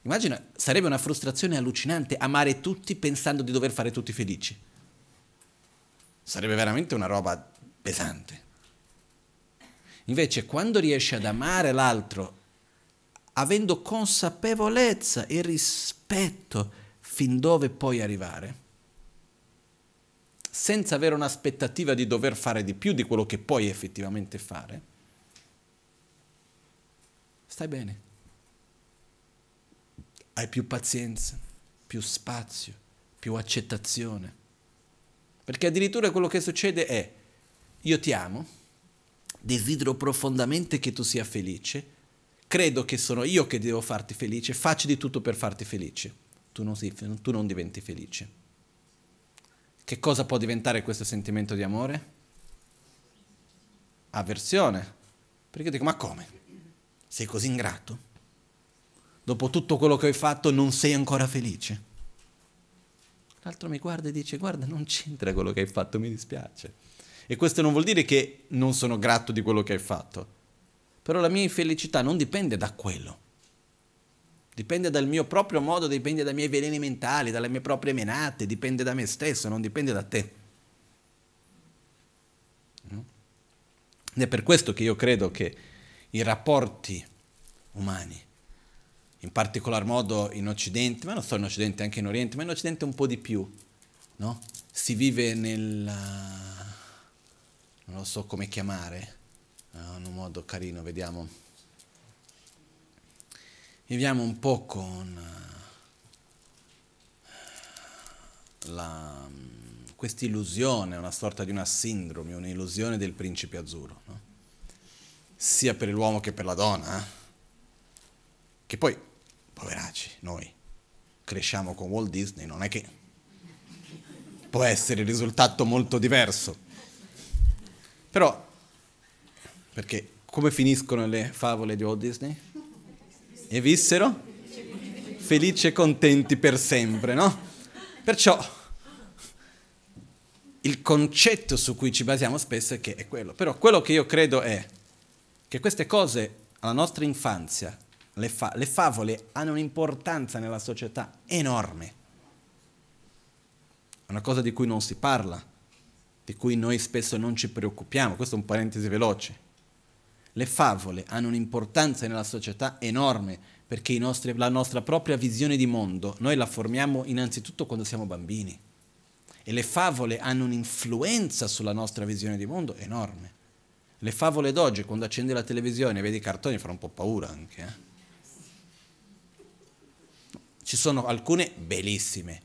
Immagina, sarebbe una frustrazione allucinante amare tutti pensando di dover fare tutti felici. Sarebbe veramente una roba pesante. Invece, quando riesci ad amare l'altro avendo consapevolezza e rispetto fin dove puoi arrivare, senza avere un'aspettativa di dover fare di più di quello che puoi effettivamente fare, stai bene. Hai più pazienza, più spazio, più accettazione. Perché addirittura quello che succede è, io ti amo, desidero profondamente che tu sia felice, credo che sono io che devo farti felice, faccio di tutto per farti felice, tu non, sei, tu non diventi felice. Che cosa può diventare questo sentimento di amore? Avversione. Perché dico, ma come? Sei così ingrato? Dopo tutto quello che hai fatto non sei ancora felice? L'altro mi guarda e dice, guarda, non c'entra quello che hai fatto, mi dispiace. E questo non vuol dire che non sono grato di quello che hai fatto però la mia infelicità non dipende da quello. Dipende dal mio proprio modo, dipende dai miei veleni mentali, dalle mie proprie menate, dipende da me stesso, non dipende da te. Ed è per questo che io credo che i rapporti umani, in particolar modo in Occidente, ma non solo in Occidente, anche in Oriente, ma in Occidente un po' di più, no? Si vive nel... non lo so come chiamare, in un modo carino, vediamo. Viviamo un po' con eh, mm, questa illusione, una sorta di una sindrome, un'illusione del principe azzurro, no? sia per l'uomo che per la donna, eh. che poi, poveracci, noi cresciamo con Walt Disney, non è che può essere il risultato molto diverso. Però perché come finiscono le favole di Walt Disney? E vissero felici e contenti per sempre, no? Perciò il concetto su cui ci basiamo spesso è che è quello. Però quello che io credo è che queste cose alla nostra infanzia, le, fa- le favole, hanno un'importanza nella società enorme. È una cosa di cui non si parla, di cui noi spesso non ci preoccupiamo. Questo è un parentesi veloce le favole hanno un'importanza nella società enorme perché nostri, la nostra propria visione di mondo noi la formiamo innanzitutto quando siamo bambini e le favole hanno un'influenza sulla nostra visione di mondo enorme. Le favole d'oggi, quando accendi la televisione e vedi i cartoni, fa un po' paura anche. Eh? Ci sono alcune bellissime.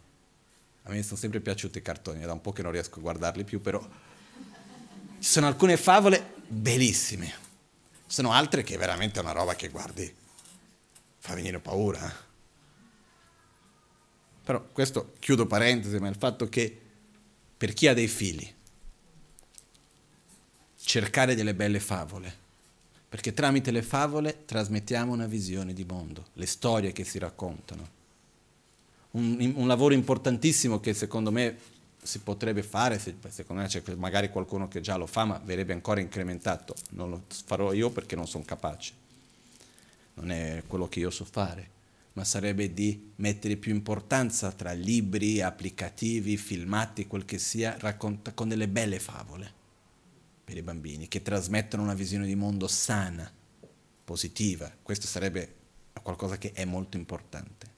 A me sono sempre piaciuti i cartoni, è da un po' che non riesco a guardarli più, però ci sono alcune favole bellissime sono altre che veramente è una roba che guardi, fa venire paura. Eh. Però questo, chiudo parentesi, ma il fatto che per chi ha dei figli, cercare delle belle favole, perché tramite le favole trasmettiamo una visione di mondo, le storie che si raccontano. Un, un lavoro importantissimo che secondo me si potrebbe fare, secondo me c'è magari qualcuno che già lo fa, ma verrebbe ancora incrementato. Non lo farò io perché non sono capace, non è quello che io so fare, ma sarebbe di mettere più importanza tra libri, applicativi, filmati, quel che sia, racconta con delle belle favole per i bambini, che trasmettono una visione di mondo sana, positiva. Questo sarebbe qualcosa che è molto importante.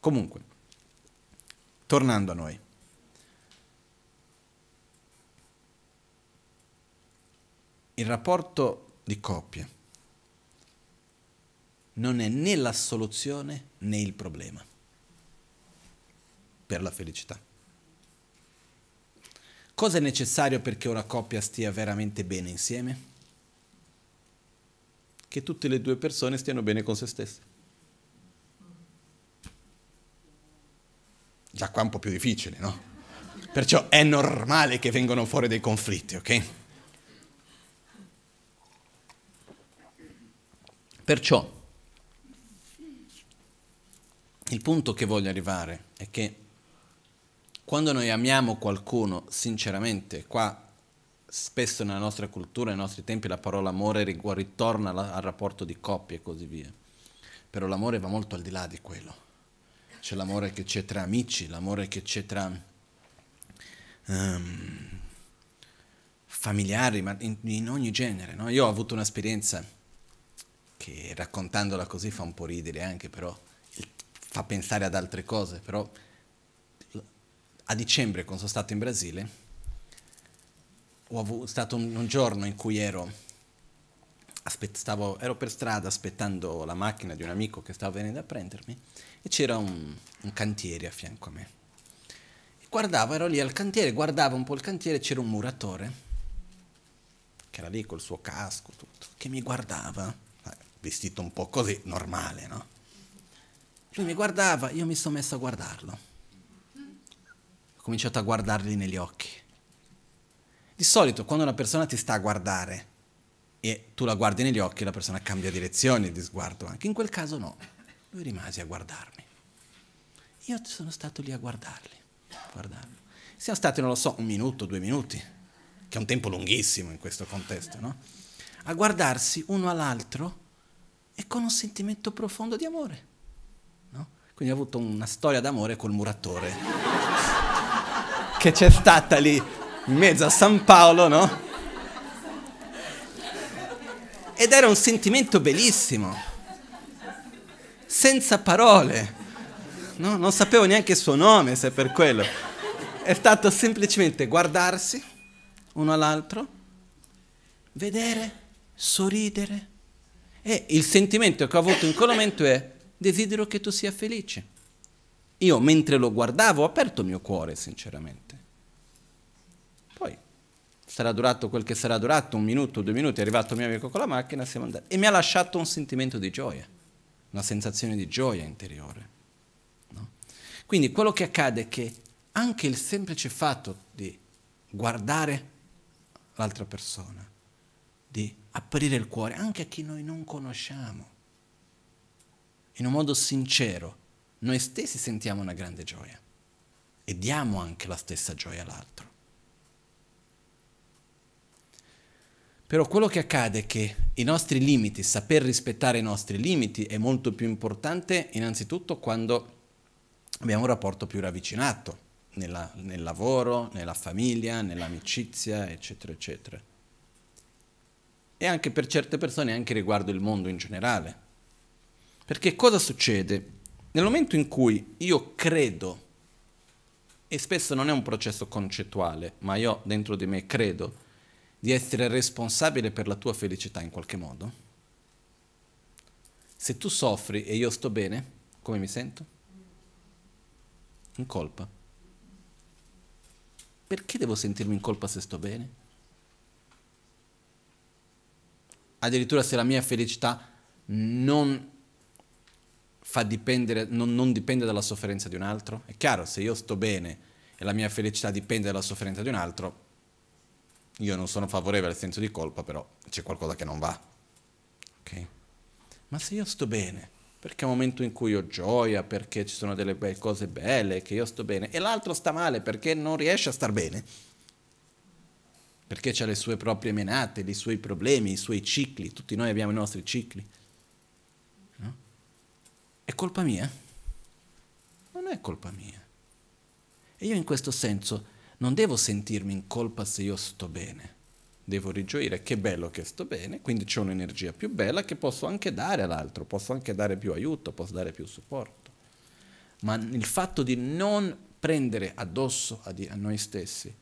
Comunque, tornando a noi. il rapporto di coppia non è né la soluzione né il problema per la felicità. Cosa è necessario perché una coppia stia veramente bene insieme? Che tutte le due persone stiano bene con se stesse. Già qua è un po' più difficile, no? Perciò è normale che vengano fuori dei conflitti, ok? Perciò il punto che voglio arrivare è che quando noi amiamo qualcuno sinceramente, qua spesso nella nostra cultura, nei nostri tempi, la parola amore ritorna al rapporto di coppia e così via. Però l'amore va molto al di là di quello. C'è l'amore che c'è tra amici, l'amore che c'è tra um, familiari, ma in, in ogni genere. No? Io ho avuto un'esperienza che raccontandola così fa un po' ridere anche, però fa pensare ad altre cose, però a dicembre, quando sono stato in Brasile, ho stato un, un giorno in cui ero, aspett- stavo, ero, per strada aspettando la macchina di un amico che stava venendo a prendermi e c'era un, un cantiere a fianco a me. E guardavo, ero lì al cantiere, guardavo un po' il cantiere, e c'era un muratore, che era lì col suo casco, tutto, che mi guardava vestito un po' così, normale, no? Lui mi guardava, io mi sono messo a guardarlo. Ho cominciato a guardarli negli occhi. Di solito quando una persona ti sta a guardare e tu la guardi negli occhi, la persona cambia direzione di sguardo anche. In quel caso no, lui rimase a guardarmi. Io sono stato lì a guardarli. Guardarlo. Siamo stati, non lo so, un minuto, due minuti, che è un tempo lunghissimo in questo contesto, no? A guardarsi uno all'altro e con un sentimento profondo di amore. No? Quindi ha avuto una storia d'amore col muratore, [LAUGHS] che c'è stata lì in mezzo a San Paolo, no? Ed era un sentimento bellissimo, senza parole. No? Non sapevo neanche il suo nome, se per quello. È stato semplicemente guardarsi uno all'altro, vedere, sorridere, e il sentimento che ho avuto in quel momento è desidero che tu sia felice. Io mentre lo guardavo ho aperto il mio cuore, sinceramente. Poi sarà durato quel che sarà durato, un minuto, due minuti, è arrivato mio amico con la macchina, siamo andati. E mi ha lasciato un sentimento di gioia, una sensazione di gioia interiore. No? Quindi quello che accade è che anche il semplice fatto di guardare l'altra persona, di aprire il cuore anche a chi noi non conosciamo. In un modo sincero, noi stessi sentiamo una grande gioia e diamo anche la stessa gioia all'altro. Però quello che accade è che i nostri limiti, saper rispettare i nostri limiti è molto più importante innanzitutto quando abbiamo un rapporto più ravvicinato nella, nel lavoro, nella famiglia, nell'amicizia, eccetera, eccetera e anche per certe persone anche riguardo il mondo in generale. Perché cosa succede? Nel momento in cui io credo, e spesso non è un processo concettuale, ma io dentro di me credo di essere responsabile per la tua felicità in qualche modo, se tu soffri e io sto bene, come mi sento? In colpa. Perché devo sentirmi in colpa se sto bene? addirittura se la mia felicità non, non, non dipende dalla sofferenza di un altro. È chiaro, se io sto bene e la mia felicità dipende dalla sofferenza di un altro, io non sono favorevole al senso di colpa, però c'è qualcosa che non va. Okay? Ma se io sto bene, perché è un momento in cui ho gioia, perché ci sono delle cose belle, che io sto bene, e l'altro sta male perché non riesce a star bene, perché ha le sue proprie menate, i suoi problemi, i suoi cicli, tutti noi abbiamo i nostri cicli. No? È colpa mia? Non è colpa mia. E io in questo senso non devo sentirmi in colpa se io sto bene. Devo rigioire, che bello che sto bene, quindi c'è un'energia più bella che posso anche dare all'altro, posso anche dare più aiuto, posso dare più supporto. Ma il fatto di non prendere addosso a noi stessi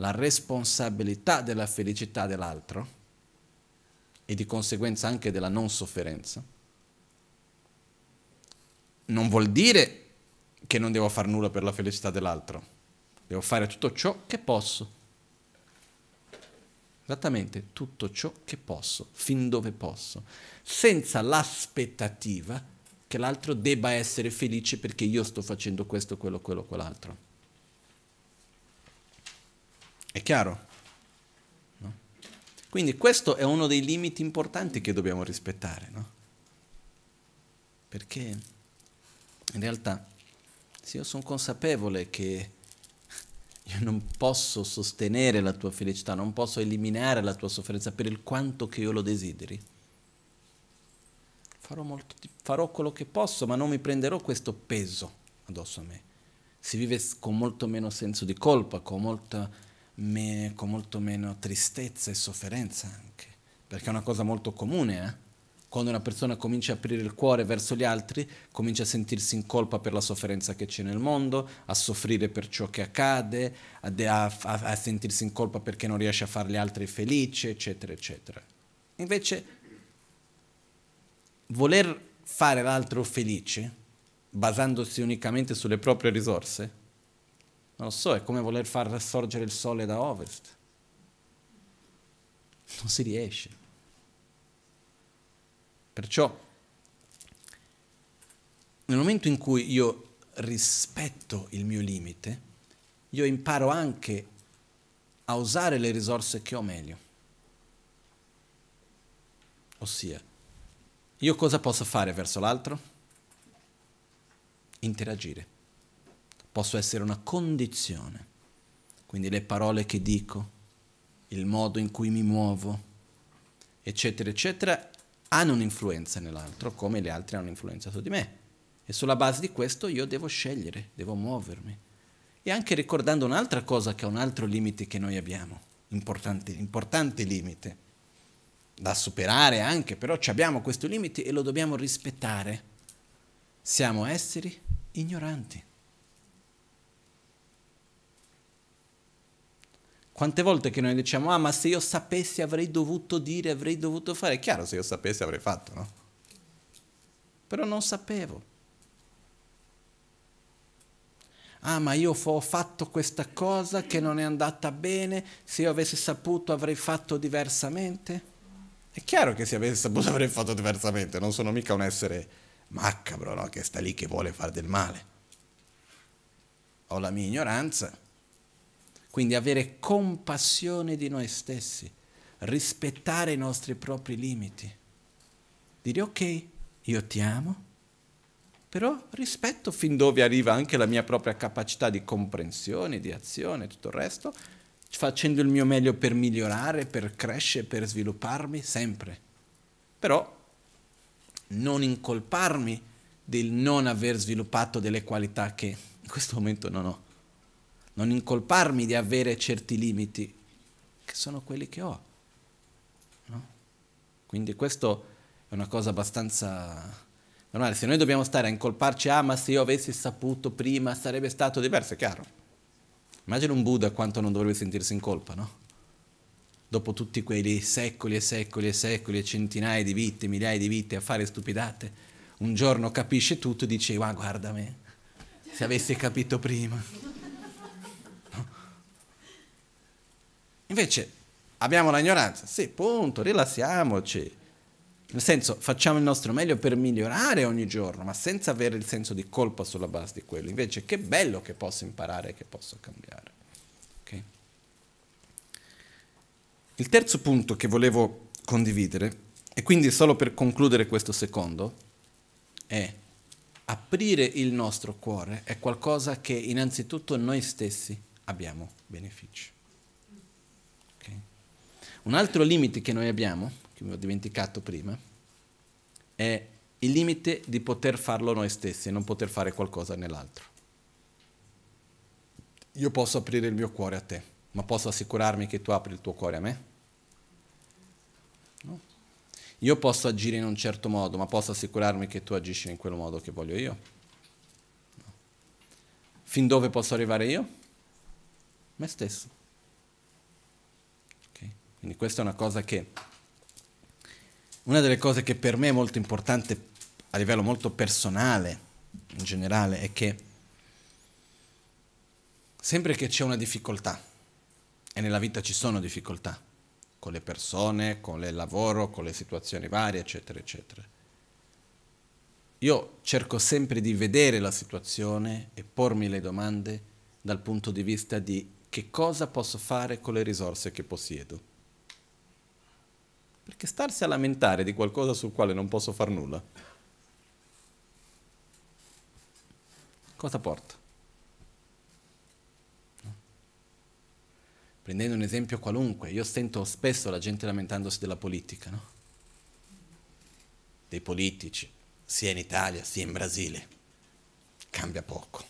la responsabilità della felicità dell'altro e di conseguenza anche della non sofferenza, non vuol dire che non devo fare nulla per la felicità dell'altro, devo fare tutto ciò che posso. Esattamente tutto ciò che posso, fin dove posso, senza l'aspettativa che l'altro debba essere felice perché io sto facendo questo, quello, quello, quell'altro. È chiaro? No? Quindi questo è uno dei limiti importanti che dobbiamo rispettare, no? Perché in realtà se io sono consapevole che io non posso sostenere la tua felicità, non posso eliminare la tua sofferenza per il quanto che io lo desideri, farò, molto, farò quello che posso, ma non mi prenderò questo peso addosso a me. Si vive con molto meno senso di colpa, con molta me, con molto meno tristezza e sofferenza anche, perché è una cosa molto comune. Eh? Quando una persona comincia a aprire il cuore verso gli altri, comincia a sentirsi in colpa per la sofferenza che c'è nel mondo, a soffrire per ciò che accade, a, a, a, a sentirsi in colpa perché non riesce a fare gli altri felici, eccetera, eccetera. Invece, voler fare l'altro felice, basandosi unicamente sulle proprie risorse, non lo so, è come voler far sorgere il sole da ovest. Non si riesce. Perciò, nel momento in cui io rispetto il mio limite, io imparo anche a usare le risorse che ho meglio. Ossia, io cosa posso fare verso l'altro? Interagire posso essere una condizione. Quindi le parole che dico, il modo in cui mi muovo, eccetera, eccetera, hanno un'influenza nell'altro come le altre hanno un'influenza su di me. E sulla base di questo io devo scegliere, devo muovermi. E anche ricordando un'altra cosa che è un altro limite che noi abbiamo, importante, importante limite, da superare anche, però abbiamo questo limite e lo dobbiamo rispettare. Siamo esseri ignoranti. Quante volte che noi diciamo, ah ma se io sapessi avrei dovuto dire, avrei dovuto fare, è chiaro se io sapessi avrei fatto, no? Però non sapevo. Ah ma io ho fatto questa cosa che non è andata bene, se io avessi saputo avrei fatto diversamente. È chiaro che se avessi saputo avrei fatto diversamente, non sono mica un essere macabro, no? Che sta lì che vuole fare del male. Ho la mia ignoranza quindi avere compassione di noi stessi, rispettare i nostri propri limiti, dire ok, io ti amo, però rispetto fin dove arriva anche la mia propria capacità di comprensione, di azione, e tutto il resto, facendo il mio meglio per migliorare, per crescere, per svilupparmi sempre. Però non incolparmi del non aver sviluppato delle qualità che in questo momento non ho non incolparmi di avere certi limiti, che sono quelli che ho. No? Quindi questo è una cosa abbastanza normale. Se noi dobbiamo stare a incolparci, ah ma se io avessi saputo prima sarebbe stato diverso, è chiaro. Immagina un Buddha quanto non dovrebbe sentirsi in colpa, no? Dopo tutti quei secoli e secoli e secoli e centinaia di vite, migliaia di vite a fare stupidate, un giorno capisce tutto e dice, ma ah, guarda me, se avessi capito prima. Invece abbiamo l'ignoranza, sì, punto, rilassiamoci. Nel senso, facciamo il nostro meglio per migliorare ogni giorno, ma senza avere il senso di colpa sulla base di quello. Invece, che bello che posso imparare, che posso cambiare. Okay? Il terzo punto che volevo condividere, e quindi solo per concludere questo secondo, è aprire il nostro cuore è qualcosa che innanzitutto noi stessi abbiamo benefici. Okay? Un altro limite che noi abbiamo, che mi ho dimenticato prima, è il limite di poter farlo noi stessi e non poter fare qualcosa nell'altro. Io posso aprire il mio cuore a te, ma posso assicurarmi che tu apri il tuo cuore a me? No. Io posso agire in un certo modo, ma posso assicurarmi che tu agisci in quello modo che voglio io? No. Fin dove posso arrivare io? Me stesso. Quindi questa è una cosa che, una delle cose che per me è molto importante a livello molto personale in generale è che sempre che c'è una difficoltà, e nella vita ci sono difficoltà, con le persone, con il lavoro, con le situazioni varie, eccetera, eccetera. Io cerco sempre di vedere la situazione e pormi le domande dal punto di vista di che cosa posso fare con le risorse che possiedo. Perché starsi a lamentare di qualcosa sul quale non posso far nulla, cosa porta? prendendo un esempio qualunque, io sento spesso la gente lamentandosi della politica, no? dei politici, sia in Italia sia in Brasile, cambia poco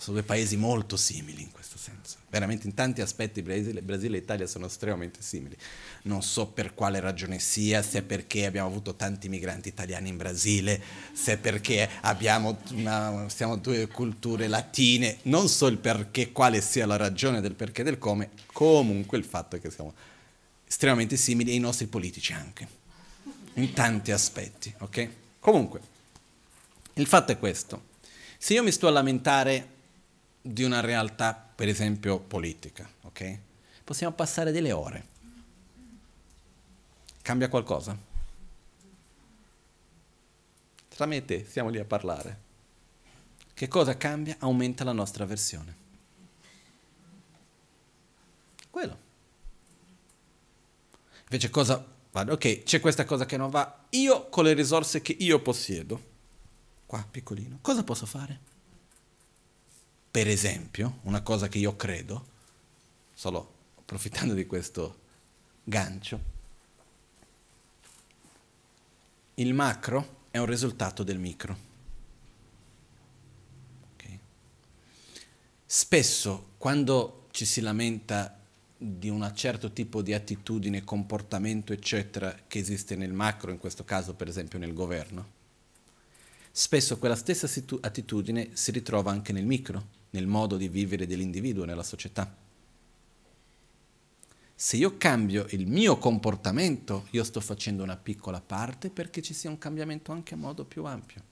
sono due paesi molto simili in questo senso. Veramente in tanti aspetti Brasile, Brasile e Italia sono estremamente simili. Non so per quale ragione sia, se è perché abbiamo avuto tanti migranti italiani in Brasile, se è perché abbiamo una, siamo due culture latine, non so il perché, quale sia la ragione del perché e del come, comunque il fatto è che siamo estremamente simili e i nostri politici anche, in tanti aspetti, ok? Comunque, il fatto è questo. Se io mi sto a lamentare di una realtà, per esempio, politica, ok? Possiamo passare delle ore. Cambia qualcosa? Tramite siamo lì a parlare. Che cosa cambia? Aumenta la nostra versione. Quello. Invece cosa... Vado, ok, c'è questa cosa che non va. Io con le risorse che io possiedo, qua piccolino, cosa posso fare? Per esempio, una cosa che io credo, solo approfittando di questo gancio, il macro è un risultato del micro. Okay. Spesso quando ci si lamenta di un certo tipo di attitudine, comportamento, eccetera, che esiste nel macro, in questo caso per esempio nel governo, spesso quella stessa attitudine si ritrova anche nel micro nel modo di vivere dell'individuo, nella società. Se io cambio il mio comportamento, io sto facendo una piccola parte perché ci sia un cambiamento anche a modo più ampio.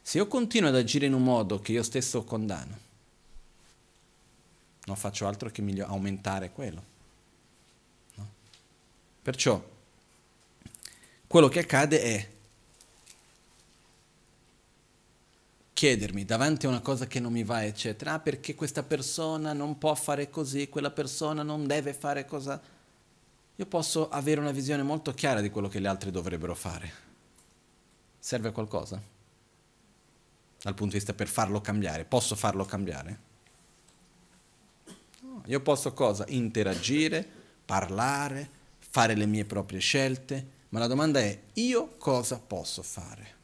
Se io continuo ad agire in un modo che io stesso condanno, non faccio altro che migli- aumentare quello. No? Perciò quello che accade è chiedermi davanti a una cosa che non mi va, eccetera, ah, perché questa persona non può fare così, quella persona non deve fare cosa. Io posso avere una visione molto chiara di quello che gli altri dovrebbero fare. Serve a qualcosa? Dal punto di vista per farlo cambiare, posso farlo cambiare? Io posso cosa? Interagire, parlare, fare le mie proprie scelte, ma la domanda è io cosa posso fare?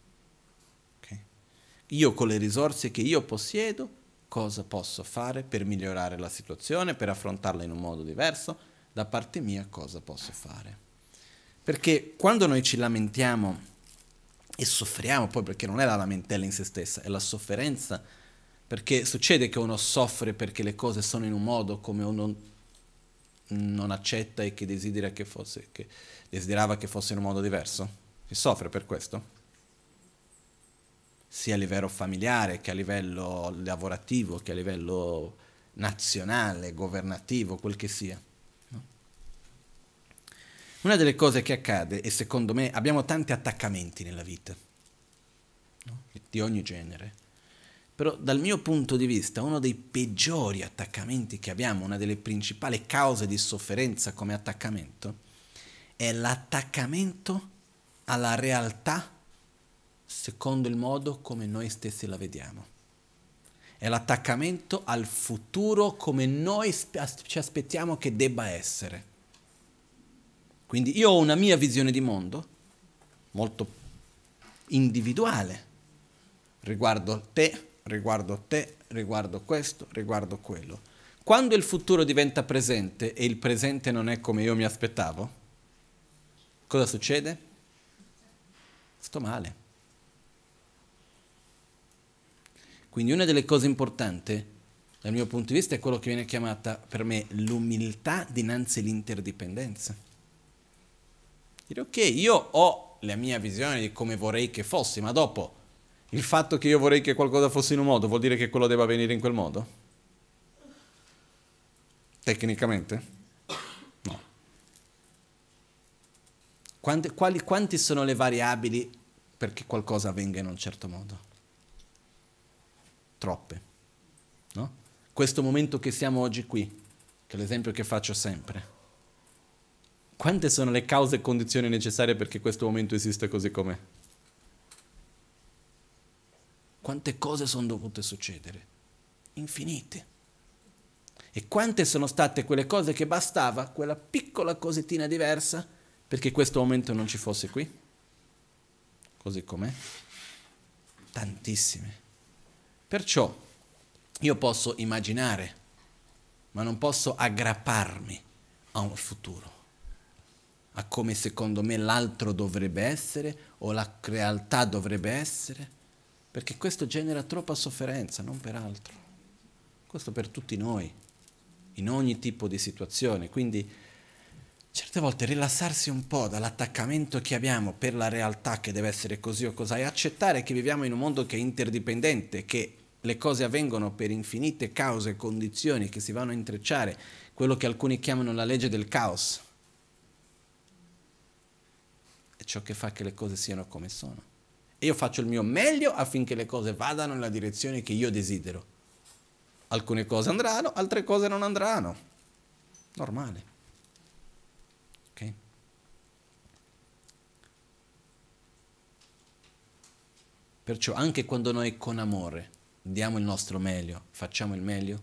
io con le risorse che io possiedo, cosa posso fare per migliorare la situazione, per affrontarla in un modo diverso, da parte mia cosa posso fare. Perché quando noi ci lamentiamo e soffriamo, poi perché non è la lamentella in se stessa, è la sofferenza, perché succede che uno soffre perché le cose sono in un modo come uno non accetta e che, che, fosse, che desiderava che fosse in un modo diverso, Si soffre per questo sia a livello familiare che a livello lavorativo, che a livello nazionale, governativo, quel che sia. Una delle cose che accade, e secondo me abbiamo tanti attaccamenti nella vita, no? di ogni genere, però dal mio punto di vista uno dei peggiori attaccamenti che abbiamo, una delle principali cause di sofferenza come attaccamento, è l'attaccamento alla realtà secondo il modo come noi stessi la vediamo. È l'attaccamento al futuro come noi ci aspettiamo che debba essere. Quindi io ho una mia visione di mondo, molto individuale, riguardo te, riguardo te, riguardo questo, riguardo quello. Quando il futuro diventa presente e il presente non è come io mi aspettavo, cosa succede? Sto male. Quindi una delle cose importanti, dal mio punto di vista, è quello che viene chiamata per me l'umiltà dinanzi all'interdipendenza. Dire ok, io ho la mia visione di come vorrei che fossi, ma dopo il fatto che io vorrei che qualcosa fosse in un modo vuol dire che quello debba avvenire in quel modo? Tecnicamente? No. Quanti, quali, quanti sono le variabili perché qualcosa avvenga in un certo modo? Troppe. No? Questo momento che siamo oggi qui, che è l'esempio che faccio sempre. Quante sono le cause e condizioni necessarie perché questo momento esista così com'è? Quante cose sono dovute succedere? Infinite. E quante sono state quelle cose che bastava, quella piccola cosettina diversa, perché questo momento non ci fosse qui? Così com'è? Tantissime. Perciò io posso immaginare, ma non posso aggrapparmi a un futuro, a come secondo me l'altro dovrebbe essere o la realtà dovrebbe essere, perché questo genera troppa sofferenza, non per altro. Questo per tutti noi, in ogni tipo di situazione. Quindi certe volte rilassarsi un po' dall'attaccamento che abbiamo per la realtà che deve essere così o cos'è, accettare che viviamo in un mondo che è interdipendente, che le cose avvengono per infinite cause e condizioni che si vanno a intrecciare, quello che alcuni chiamano la legge del caos. È ciò che fa che le cose siano come sono. E io faccio il mio meglio affinché le cose vadano nella direzione che io desidero. Alcune cose andranno, altre cose non andranno. Normale. Perciò anche quando noi con amore diamo il nostro meglio, facciamo il meglio,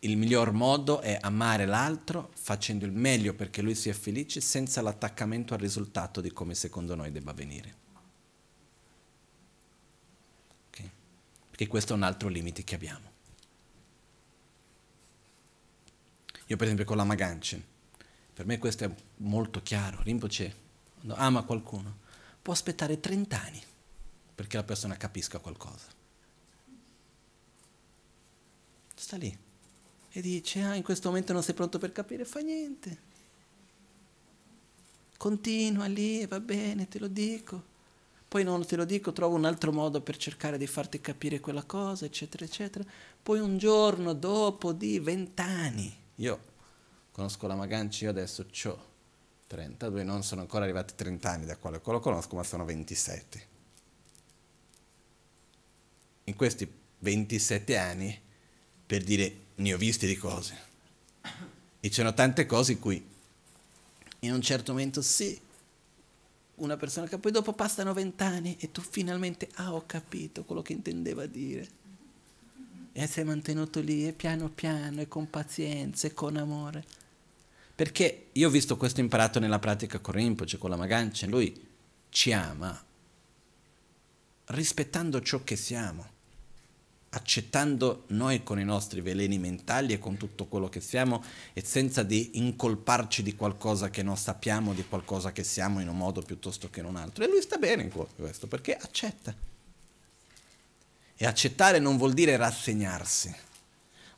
il miglior modo è amare l'altro facendo il meglio perché lui sia felice senza l'attaccamento al risultato di come secondo noi debba venire. Okay? Perché questo è un altro limite che abbiamo. Io per esempio con la Maganchen, per me questo è molto chiaro, Rinpoche ama qualcuno, può aspettare 30 anni perché la persona capisca qualcosa. Sta lì e dice, ah in questo momento non sei pronto per capire, fa niente. Continua lì, va bene, te lo dico. Poi non te lo dico, trovo un altro modo per cercare di farti capire quella cosa, eccetera, eccetera. Poi un giorno dopo di vent'anni, io conosco la Maganci, io adesso ho 32, non sono ancora arrivati 30 anni da quale lo conosco, ma sono 27. In questi 27 anni, per dire, ne ho visti di cose. E c'erano tante cose in cui, in un certo momento, sì, una persona che poi dopo passano vent'anni e tu finalmente, ah, ho capito quello che intendeva dire. E sei mantenuto lì, e piano piano, e con pazienza, e con amore. Perché io ho visto questo imparato nella pratica con Rinpoche, con la Magancia, lui ci ama rispettando ciò che siamo, accettando noi con i nostri veleni mentali e con tutto quello che siamo e senza di incolparci di qualcosa che non sappiamo, di qualcosa che siamo in un modo piuttosto che in un altro. E lui sta bene in questo perché accetta. E accettare non vuol dire rassegnarsi.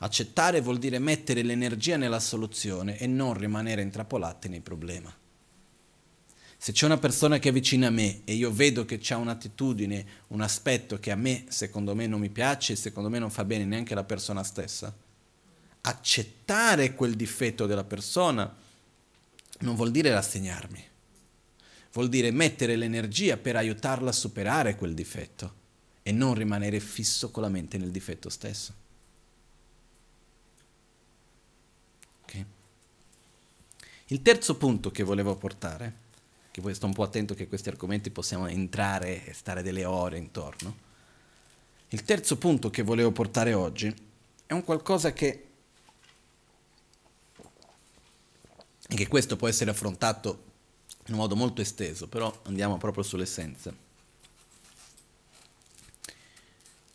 Accettare vuol dire mettere l'energia nella soluzione e non rimanere intrappolati nei problemi. Se c'è una persona che è vicina a me e io vedo che c'è un'attitudine, un aspetto che a me, secondo me, non mi piace, e secondo me non fa bene neanche la persona stessa, accettare quel difetto della persona non vuol dire rassegnarmi, vuol dire mettere l'energia per aiutarla a superare quel difetto e non rimanere fisso con la mente nel difetto stesso. Il terzo punto che volevo portare, che poi sto un po' attento che questi argomenti possiamo entrare e stare delle ore intorno, il terzo punto che volevo portare oggi è un qualcosa che, e che questo può essere affrontato in un modo molto esteso, però andiamo proprio sull'essenza.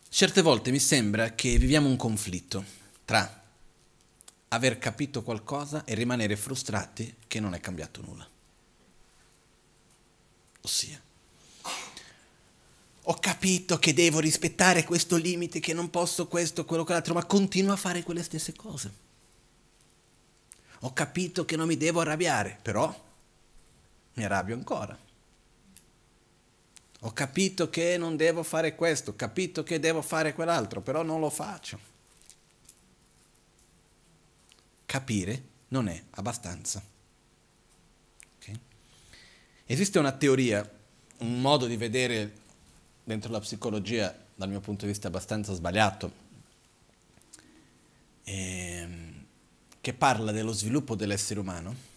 Certe volte mi sembra che viviamo un conflitto tra aver capito qualcosa e rimanere frustrati che non è cambiato nulla. Ossia, ho capito che devo rispettare questo limite, che non posso questo, quello, quell'altro, ma continuo a fare quelle stesse cose. Ho capito che non mi devo arrabbiare, però mi arrabbio ancora. Ho capito che non devo fare questo, ho capito che devo fare quell'altro, però non lo faccio capire non è abbastanza. Okay? Esiste una teoria, un modo di vedere dentro la psicologia, dal mio punto di vista abbastanza sbagliato, ehm, che parla dello sviluppo dell'essere umano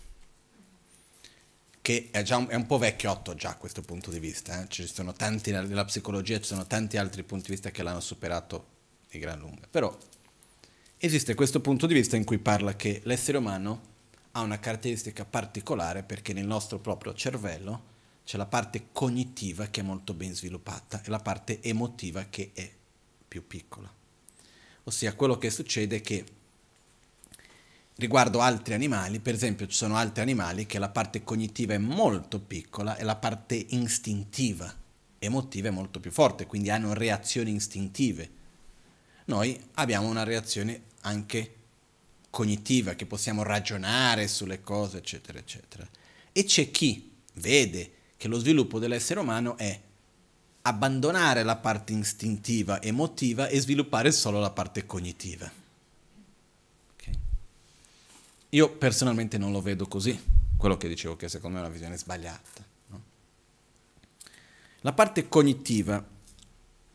che è, un, è, un, po' vecchiotto già questo punto di vista, eh? ci sono tanti nella psicologia, ci sono tanti altri punti di vista che l'hanno superato di gran lunga, però esiste questo punto di vista in cui parla che l'essere umano ha una caratteristica particolare perché nel nostro proprio cervello c'è la parte cognitiva che è molto ben sviluppata e la parte emotiva che è più piccola. Ossia quello che succede è che riguardo altri animali, per esempio ci sono altri animali che la parte cognitiva è molto piccola e la parte istintiva, emotiva è molto più forte, quindi hanno reazioni istintive. Noi abbiamo una reazione anche cognitiva, che possiamo ragionare sulle cose, eccetera, eccetera. E c'è chi vede che lo sviluppo dell'essere umano è abbandonare la parte istintiva, emotiva e sviluppare solo la parte cognitiva. Okay. Io personalmente non lo vedo così, quello che dicevo che secondo me è una visione sbagliata. No? La parte cognitiva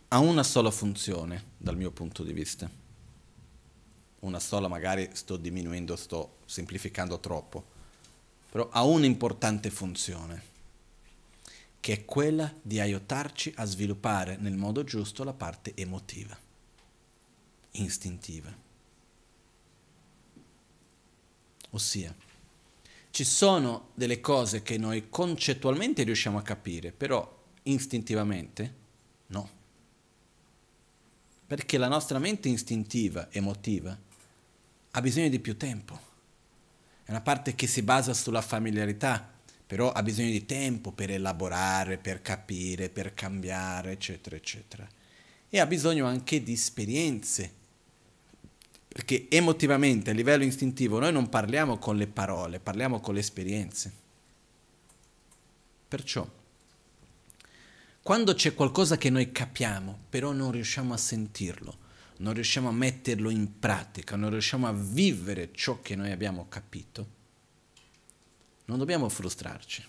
ha una sola funzione dal mio punto di vista una sola, magari sto diminuendo, sto semplificando troppo, però ha un'importante funzione, che è quella di aiutarci a sviluppare nel modo giusto la parte emotiva, istintiva. Ossia, ci sono delle cose che noi concettualmente riusciamo a capire, però istintivamente no. Perché la nostra mente istintiva, emotiva, ha bisogno di più tempo. È una parte che si basa sulla familiarità, però ha bisogno di tempo per elaborare, per capire, per cambiare, eccetera, eccetera. E ha bisogno anche di esperienze, perché emotivamente, a livello istintivo, noi non parliamo con le parole, parliamo con le esperienze. Perciò, quando c'è qualcosa che noi capiamo, però non riusciamo a sentirlo, non riusciamo a metterlo in pratica, non riusciamo a vivere ciò che noi abbiamo capito, non dobbiamo frustrarci.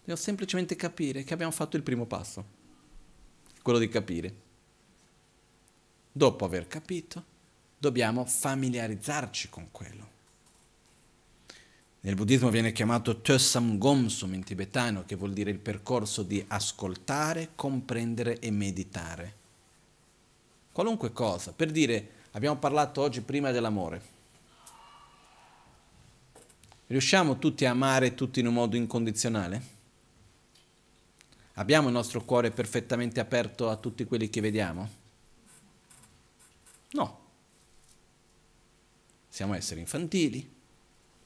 Dobbiamo semplicemente capire che abbiamo fatto il primo passo, quello di capire. Dopo aver capito, dobbiamo familiarizzarci con quello. Nel buddismo viene chiamato Tössam Gomsum in tibetano, che vuol dire il percorso di ascoltare, comprendere e meditare qualunque cosa, per dire, abbiamo parlato oggi prima dell'amore. Riusciamo tutti a amare tutti in un modo incondizionale? Abbiamo il nostro cuore perfettamente aperto a tutti quelli che vediamo? No. Siamo esseri infantili,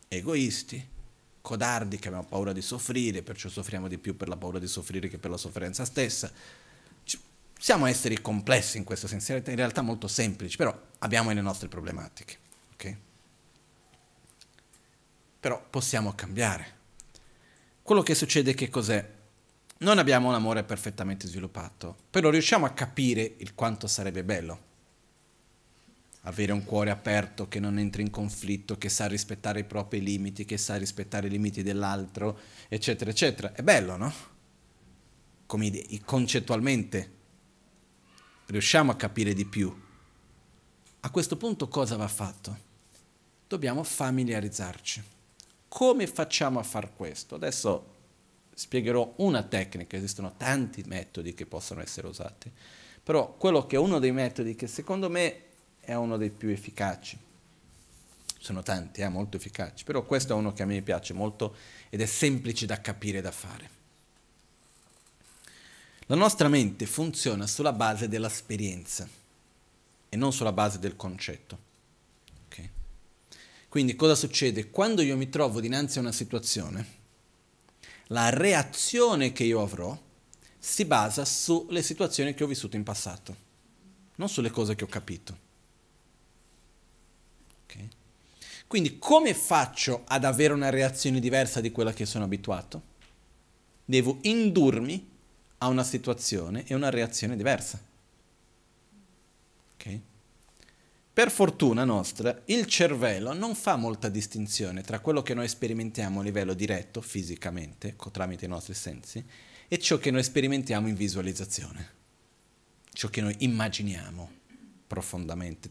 egoisti, codardi che abbiamo paura di soffrire, perciò soffriamo di più per la paura di soffrire che per la sofferenza stessa siamo esseri complessi in questo senso, in realtà molto semplici, però abbiamo le nostre problematiche. Okay? Però possiamo cambiare. Quello che succede che cos'è? Non abbiamo un amore perfettamente sviluppato, però riusciamo a capire il quanto sarebbe bello. Avere un cuore aperto che non entra in conflitto, che sa rispettare i propri limiti, che sa rispettare i limiti dell'altro, eccetera, eccetera. È bello, no? Come concettualmente riusciamo a capire di più. A questo punto cosa va fatto? Dobbiamo familiarizzarci. Come facciamo a far questo? Adesso spiegherò una tecnica, esistono tanti metodi che possono essere usati, però quello che è uno dei metodi che secondo me è uno dei più efficaci, sono tanti, eh, molto efficaci, però questo è uno che a me piace molto ed è semplice da capire e da fare. La nostra mente funziona sulla base dell'esperienza e non sulla base del concetto. Okay? Quindi cosa succede? Quando io mi trovo dinanzi a una situazione, la reazione che io avrò si basa sulle situazioni che ho vissuto in passato, non sulle cose che ho capito. Okay? Quindi come faccio ad avere una reazione diversa di quella che sono abituato? Devo indurmi a una situazione e una reazione diversa. Okay? Per fortuna nostra, il cervello non fa molta distinzione tra quello che noi sperimentiamo a livello diretto, fisicamente, tramite i nostri sensi, e ciò che noi sperimentiamo in visualizzazione, ciò che noi immaginiamo profondamente.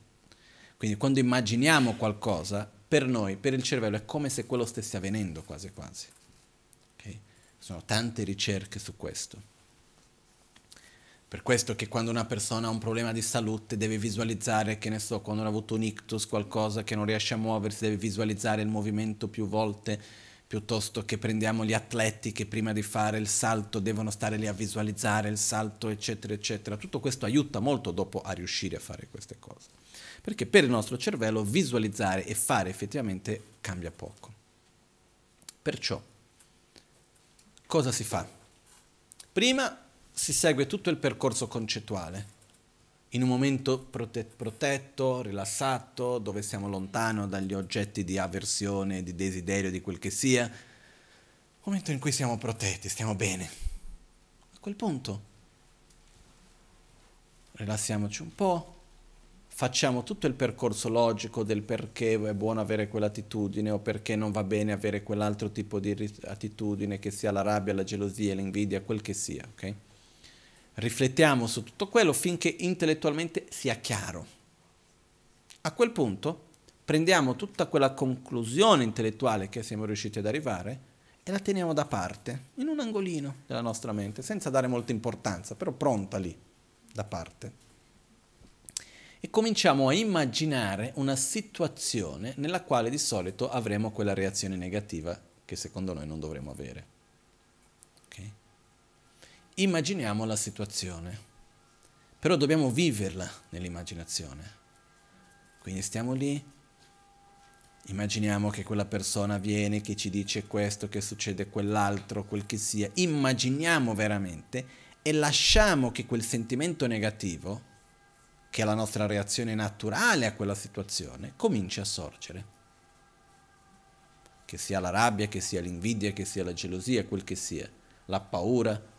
Quindi quando immaginiamo qualcosa, per noi, per il cervello, è come se quello stesse avvenendo quasi quasi. Okay? Sono tante ricerche su questo. Per questo che quando una persona ha un problema di salute deve visualizzare, che ne so, quando ha avuto un ictus, qualcosa che non riesce a muoversi, deve visualizzare il movimento più volte, piuttosto che prendiamo gli atleti che prima di fare il salto devono stare lì a visualizzare il salto, eccetera, eccetera. Tutto questo aiuta molto dopo a riuscire a fare queste cose. Perché per il nostro cervello visualizzare e fare effettivamente cambia poco. Perciò, cosa si fa? Prima si segue tutto il percorso concettuale. In un momento prote- protetto, rilassato, dove siamo lontano dagli oggetti di avversione, di desiderio, di quel che sia, momento in cui siamo protetti, stiamo bene. A quel punto rilassiamoci un po', facciamo tutto il percorso logico del perché è buono avere quell'attitudine o perché non va bene avere quell'altro tipo di attitudine che sia la rabbia, la gelosia, l'invidia, quel che sia, ok? Riflettiamo su tutto quello finché intellettualmente sia chiaro. A quel punto prendiamo tutta quella conclusione intellettuale che siamo riusciti ad arrivare e la teniamo da parte, in un angolino della nostra mente, senza dare molta importanza, però pronta lì, da parte. E cominciamo a immaginare una situazione nella quale di solito avremo quella reazione negativa che secondo noi non dovremmo avere immaginiamo la situazione, però dobbiamo viverla nell'immaginazione. Quindi stiamo lì, immaginiamo che quella persona viene, che ci dice questo, che succede quell'altro, quel che sia, immaginiamo veramente e lasciamo che quel sentimento negativo, che è la nostra reazione naturale a quella situazione, cominci a sorgere. Che sia la rabbia, che sia l'invidia, che sia la gelosia, quel che sia, la paura,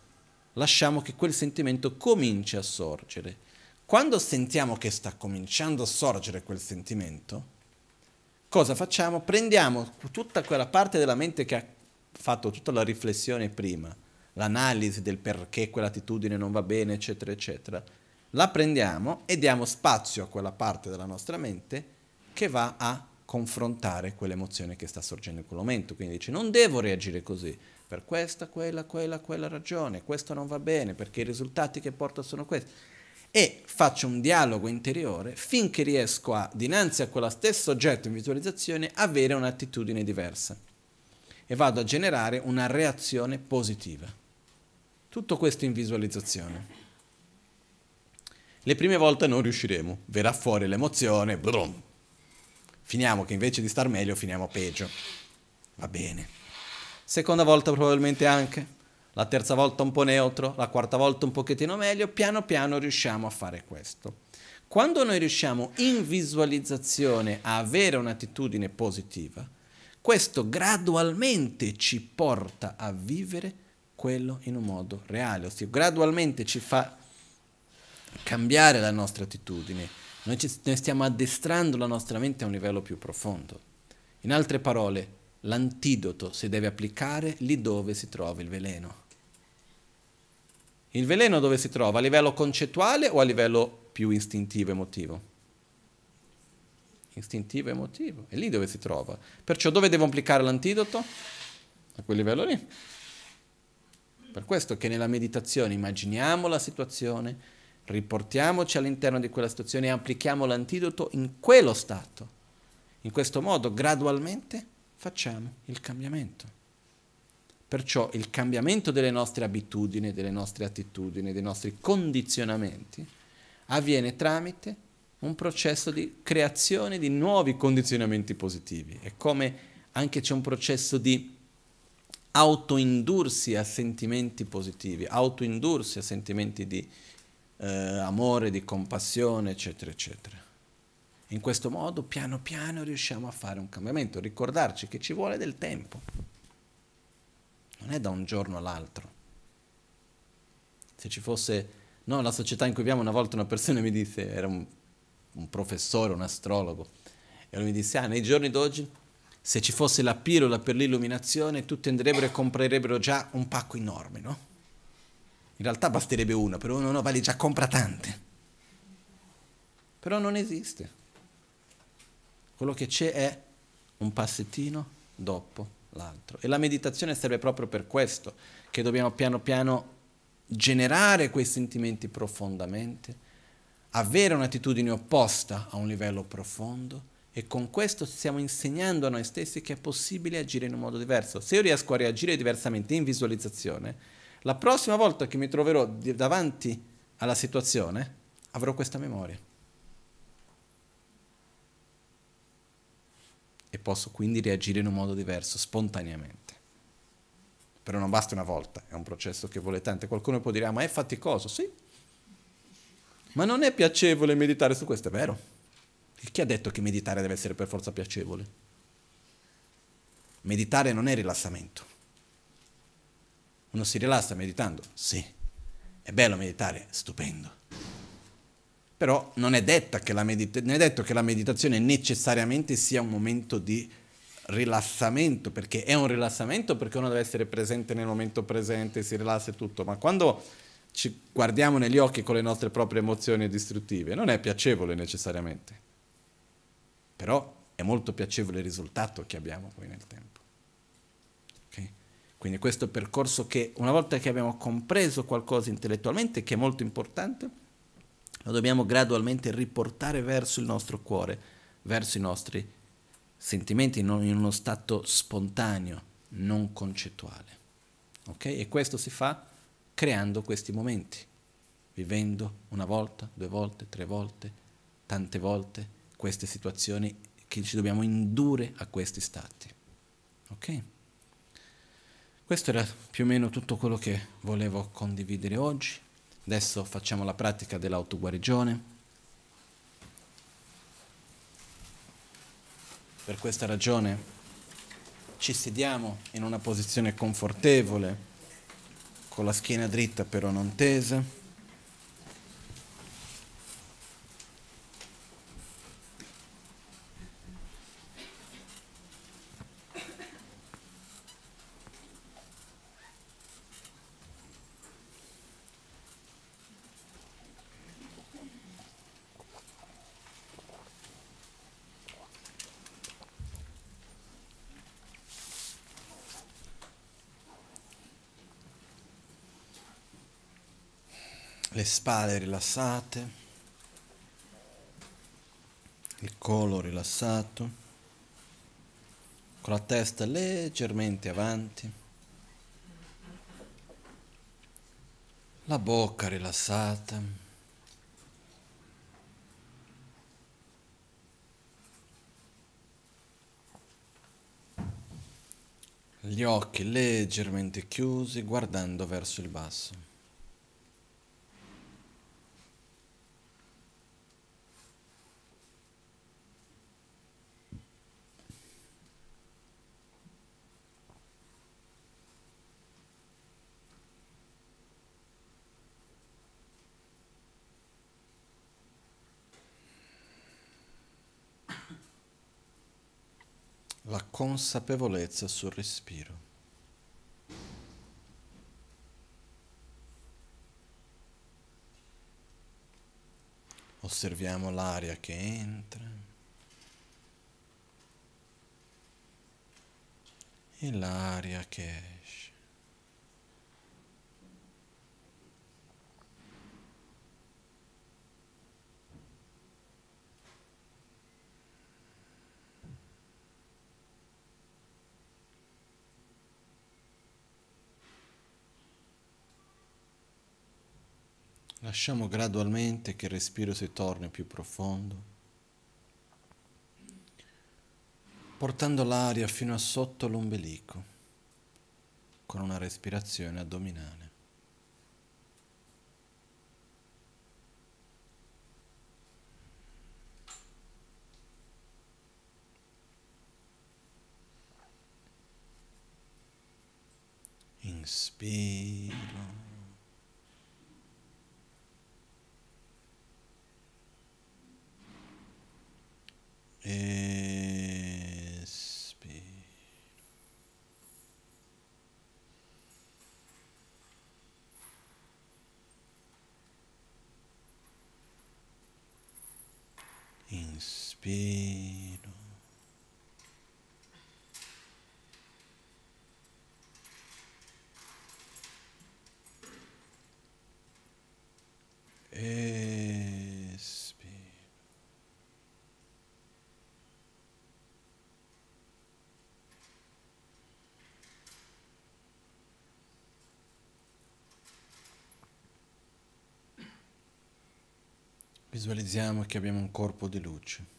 lasciamo che quel sentimento cominci a sorgere. Quando sentiamo che sta cominciando a sorgere quel sentimento, cosa facciamo? Prendiamo tutta quella parte della mente che ha fatto tutta la riflessione prima, l'analisi del perché quell'attitudine non va bene, eccetera, eccetera. La prendiamo e diamo spazio a quella parte della nostra mente che va a confrontare quell'emozione che sta sorgendo in quel momento. Quindi dice non devo reagire così, per questa, quella, quella, quella ragione, questo non va bene perché i risultati che porta sono questi. E faccio un dialogo interiore finché riesco a, dinanzi a quello stesso oggetto in visualizzazione, avere un'attitudine diversa e vado a generare una reazione positiva. Tutto questo in visualizzazione. Le prime volte non riusciremo, verrà fuori l'emozione, brum. finiamo che invece di star meglio finiamo peggio. Va bene seconda volta probabilmente anche, la terza volta un po' neutro, la quarta volta un pochettino meglio, piano piano riusciamo a fare questo. Quando noi riusciamo in visualizzazione a avere un'attitudine positiva, questo gradualmente ci porta a vivere quello in un modo reale, ossia gradualmente ci fa cambiare la nostra attitudine. Noi, ci, noi stiamo addestrando la nostra mente a un livello più profondo. In altre parole, l'antidoto si deve applicare lì dove si trova il veleno. Il veleno dove si trova? A livello concettuale o a livello più istintivo emotivo? Istintivo emotivo, è lì dove si trova. Perciò dove devo applicare l'antidoto? A quel livello lì. Per questo che nella meditazione immaginiamo la situazione, riportiamoci all'interno di quella situazione e applichiamo l'antidoto in quello stato. In questo modo, gradualmente, facciamo il cambiamento. Perciò il cambiamento delle nostre abitudini, delle nostre attitudini, dei nostri condizionamenti avviene tramite un processo di creazione di nuovi condizionamenti positivi. È come anche c'è un processo di autoindursi a sentimenti positivi, autoindursi a sentimenti di eh, amore, di compassione, eccetera, eccetera. In questo modo, piano piano, riusciamo a fare un cambiamento, ricordarci che ci vuole del tempo. Non è da un giorno all'altro. Se ci fosse, no, la società in cui viviamo, una volta una persona mi disse, era un, un professore, un astrologo, e lui mi disse, ah, nei giorni d'oggi, se ci fosse la pillola per l'illuminazione, tutti andrebbero e comprerebbero già un pacco enorme, no? In realtà basterebbe una, però uno no, vale già compra tante. Però non esiste. Quello che c'è è un passettino dopo l'altro. E la meditazione serve proprio per questo, che dobbiamo piano piano generare quei sentimenti profondamente, avere un'attitudine opposta a un livello profondo e con questo stiamo insegnando a noi stessi che è possibile agire in un modo diverso. Se io riesco a reagire diversamente in visualizzazione, la prossima volta che mi troverò davanti alla situazione avrò questa memoria. e posso quindi reagire in un modo diverso, spontaneamente. Però non basta una volta, è un processo che vuole tanto. Qualcuno può dire, ah, ma è faticoso, sì. Ma non è piacevole meditare su questo, è vero. E chi ha detto che meditare deve essere per forza piacevole? Meditare non è rilassamento. Uno si rilassa meditando? Sì. È bello meditare, stupendo. Però non è, medita- non è detto che la meditazione necessariamente sia un momento di rilassamento, perché è un rilassamento perché uno deve essere presente nel momento presente, si rilassa e tutto, ma quando ci guardiamo negli occhi con le nostre proprie emozioni distruttive, non è piacevole necessariamente, però è molto piacevole il risultato che abbiamo poi nel tempo. Okay? Quindi questo percorso che una volta che abbiamo compreso qualcosa intellettualmente, che è molto importante, lo dobbiamo gradualmente riportare verso il nostro cuore, verso i nostri sentimenti, in uno stato spontaneo, non concettuale. Okay? E questo si fa creando questi momenti, vivendo una volta, due volte, tre volte, tante volte queste situazioni che ci dobbiamo indurre a questi stati. Ok? Questo era più o meno tutto quello che volevo condividere oggi. Adesso facciamo la pratica dell'autoguarigione. Per questa ragione ci sediamo in una posizione confortevole, con la schiena dritta però non tesa. spalle rilassate, il collo rilassato, con la testa leggermente avanti, la bocca rilassata, gli occhi leggermente chiusi guardando verso il basso. consapevolezza sul respiro. Osserviamo l'aria che entra e l'aria che esce. Lasciamo gradualmente che il respiro si torni più profondo, portando l'aria fino a sotto l'ombelico con una respirazione addominale. Inspiro. Expiro. Inspiro. Expiro. Visualizziamo che abbiamo un corpo di luce.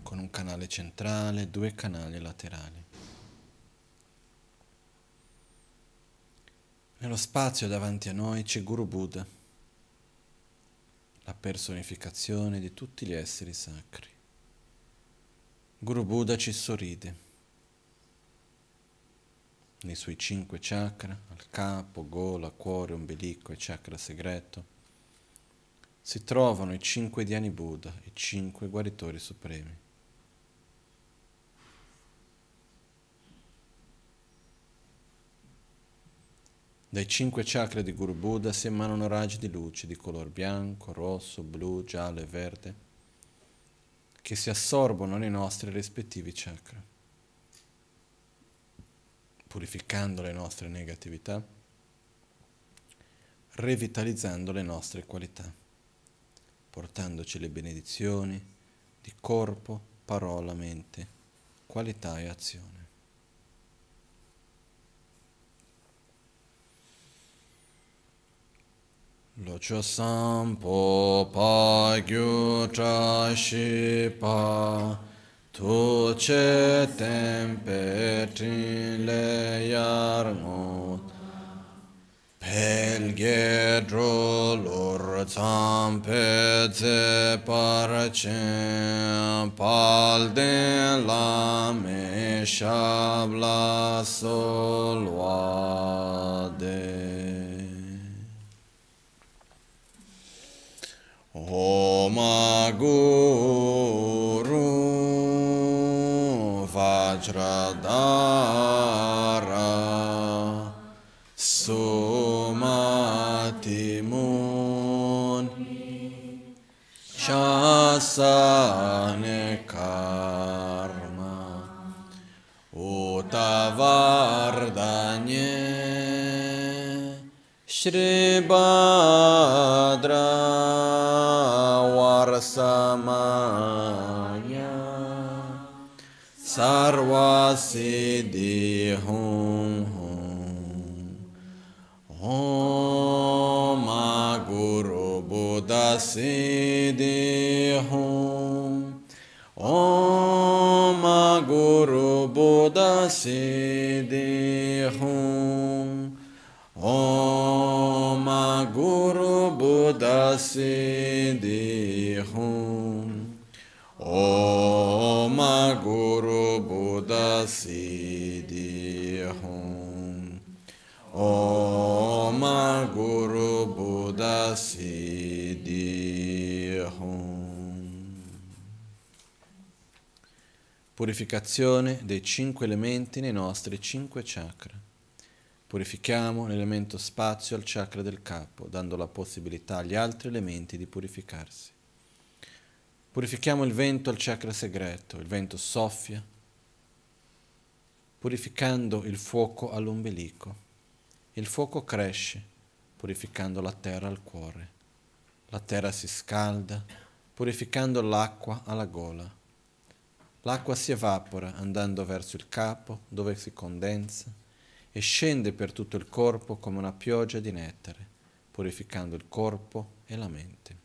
con un canale centrale due canali laterali. Nello spazio davanti a noi c'è Guru Buddha, la personificazione di tutti gli esseri sacri. Guru Buddha ci sorride nei suoi cinque chakra, al capo, gola, cuore, ombelico e chakra segreto, si trovano i cinque Diani Buddha, i cinque guaritori supremi. Dai cinque chakra di Guru Buddha si emanano raggi di luce di color bianco, rosso, blu, giallo e verde che si assorbono nei nostri rispettivi chakra purificando le nostre negatività, revitalizzando le nostre qualità, portandoci le benedizioni di corpo, parola, mente, qualità e azione. lo Locho sampo pa gyu cha shi pa tu che temperile jarnut, pelgedrul urțam pe zeparce, pal de la meșab la soloade. O magur, Vajradhara Sumatimun Shasane Karma Utavardhanye Shri Bhadra Varsamana सर्वसिद्धि हूँ ओम गुरु बुध सिद्धि हूँ ओम गुरु बुध सिद्धि हूँ ओम गुरु बुध सिद्धि हूँ ओम Siddhihum. Om Guru Buddha Siddhihum. Purificazione dei cinque elementi nei nostri cinque chakra. Purifichiamo l'elemento spazio al chakra del capo, dando la possibilità agli altri elementi di purificarsi. Purifichiamo il vento al chakra segreto, il vento soffia purificando il fuoco all'ombelico. Il fuoco cresce, purificando la terra al cuore. La terra si scalda, purificando l'acqua alla gola. L'acqua si evapora andando verso il capo, dove si condensa, e scende per tutto il corpo come una pioggia di nettare, purificando il corpo e la mente.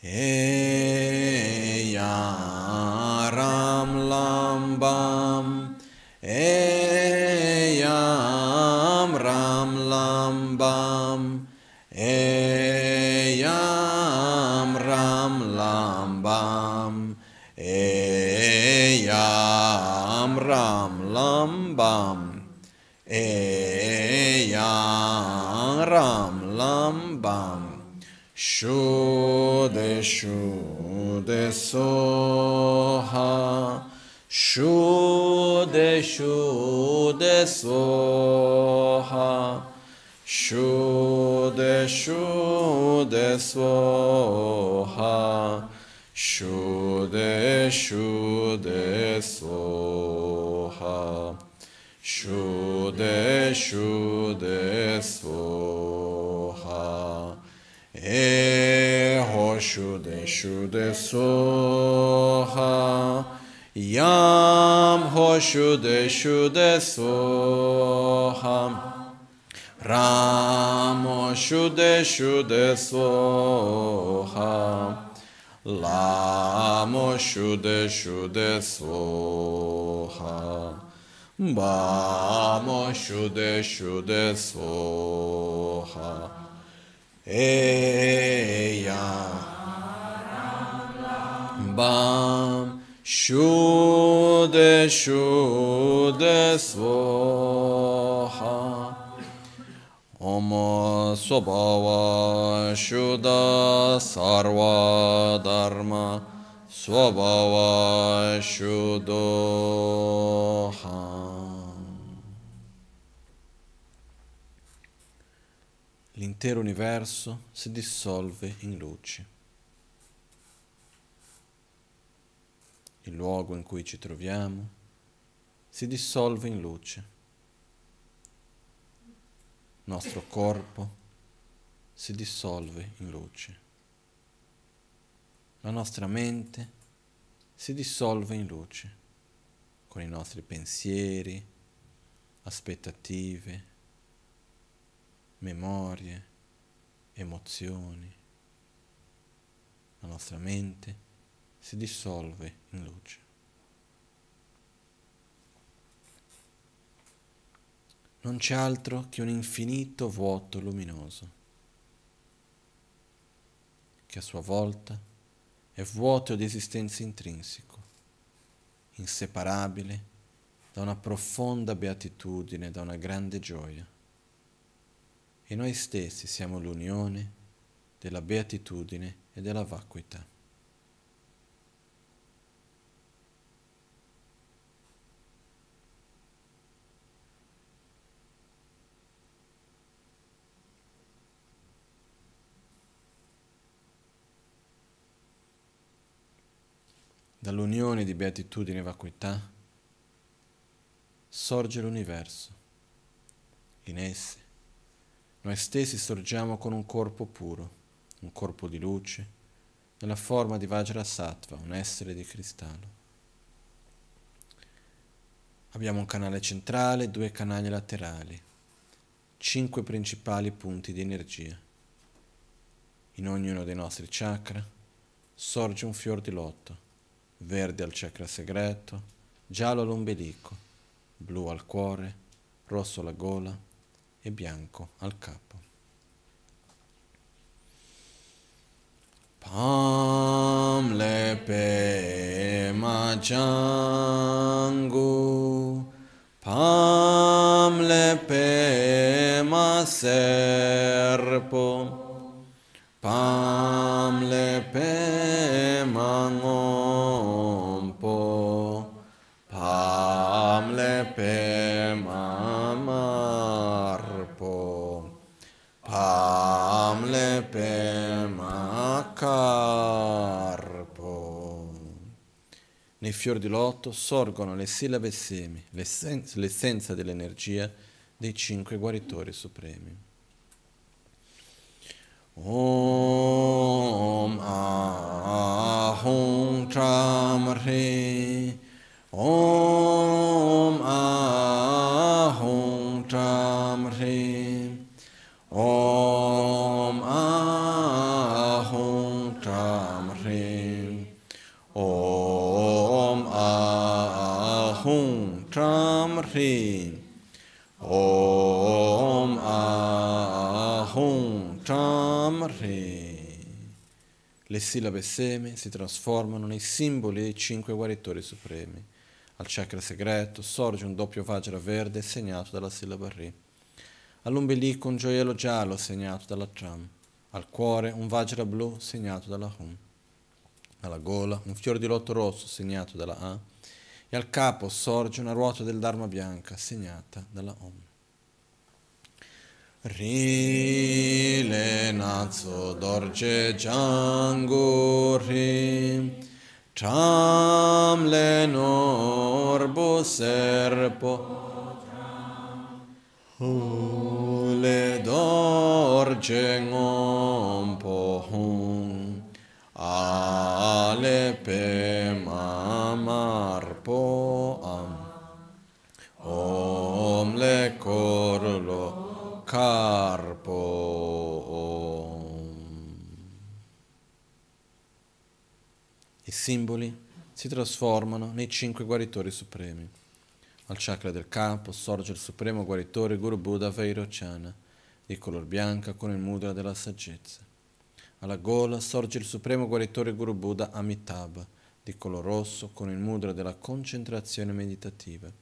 Hey Ram Lam Bam Hey Ram Lam Bam Hey Ram Lam Bam Hey Ram Lam Bam Hey Ram Lam Bam Shude shude soha Shude shude soha Shude shude soha Shude shude soha Shude shude soha e ho shu de shu de so ha yam ho shu de shu de so ha ram ho shu de shu so ha lam ho shu de shu so ha bam ho shu de shu so ha Eya Bam Shude Shude Svoha Om Swabhava Shuddha Sarva Dharma Swabhava Shuddha l'intero universo si dissolve in luce. Il luogo in cui ci troviamo si dissolve in luce. Il nostro corpo si dissolve in luce. La nostra mente si dissolve in luce con i nostri pensieri, aspettative, memorie, emozioni. La nostra mente si dissolve in luce. Non c'è altro che un infinito vuoto luminoso, che a sua volta è vuoto di esistenza intrinseco, inseparabile da una profonda beatitudine, da una grande gioia e noi stessi siamo l'unione della beatitudine e della vacuità. Dall'unione di beatitudine e vacuità sorge l'universo. In esse noi stessi sorgiamo con un corpo puro, un corpo di luce, nella forma di Vajrasattva, un essere di cristallo. Abbiamo un canale centrale, due canali laterali, cinque principali punti di energia. In ognuno dei nostri chakra sorge un fior di lotto, verde al chakra segreto, giallo all'ombelico, blu al cuore, rosso alla gola, e bianco al capo. Pam le pe ma machangu, pam le pe ma serpo, pam Nei fiori di lotto sorgono le sillabe semi, l'essenza dell'energia dei cinque guaritori supremi. Om Ahum Om Ahum ह्रीं ॐ आहुं चां ह्रीं le sillabe seme si trasformano nei simboli dei cinque guaritori supremi. Al chakra segreto sorge un doppio vajra verde segnato dalla sillaba Ri. All'ombelico un gioiello giallo segnato dalla Cham. Al cuore un vajra blu segnato dalla Hum. Alla gola un fiore di lotto rosso segnato dalla A e al capo sorge una ruota del Dharma bianca segnata dalla Om. Rile nazo dorje janguri Cham le norbo serpo Hule dorje ngompo hum Ale pema po'am. Om le corlo carpo. I simboli si trasformano nei cinque guaritori supremi. Al chakra del capo sorge il supremo guaritore Guru Buddha Vairocana, di color bianca con il mudra della saggezza. Alla gola sorge il supremo guaritore Guru Buddha Amitabha, di color rosso con il mudra della concentrazione meditativa.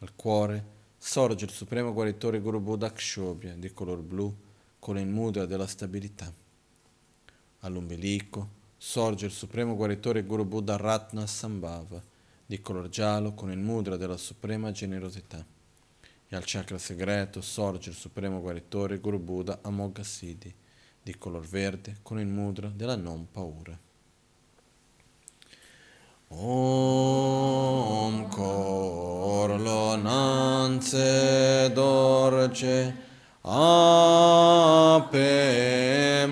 Al cuore sorge il supremo guaritore Guru Buddha Kshobhya di color blu con il mudra della stabilità. All'ombelico sorge il supremo guaritore Guru Buddha Ratna Sambhava di color giallo con il mudra della suprema generosità. E al chakra segreto sorge il supremo guaritore Guru Buddha Amoghasiddhi di color verde con il mudra della non paura. Om corlonanțe dorce, ape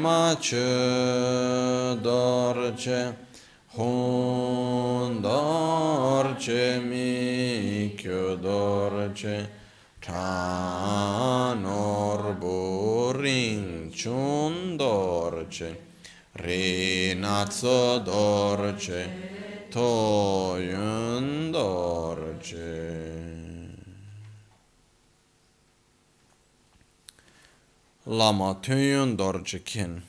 mace dorce, hun dorce michiu dorce, canor burinciun dorce, rinazzo dorce, Toyun Dorje. Lama Toyun Dorje Ken.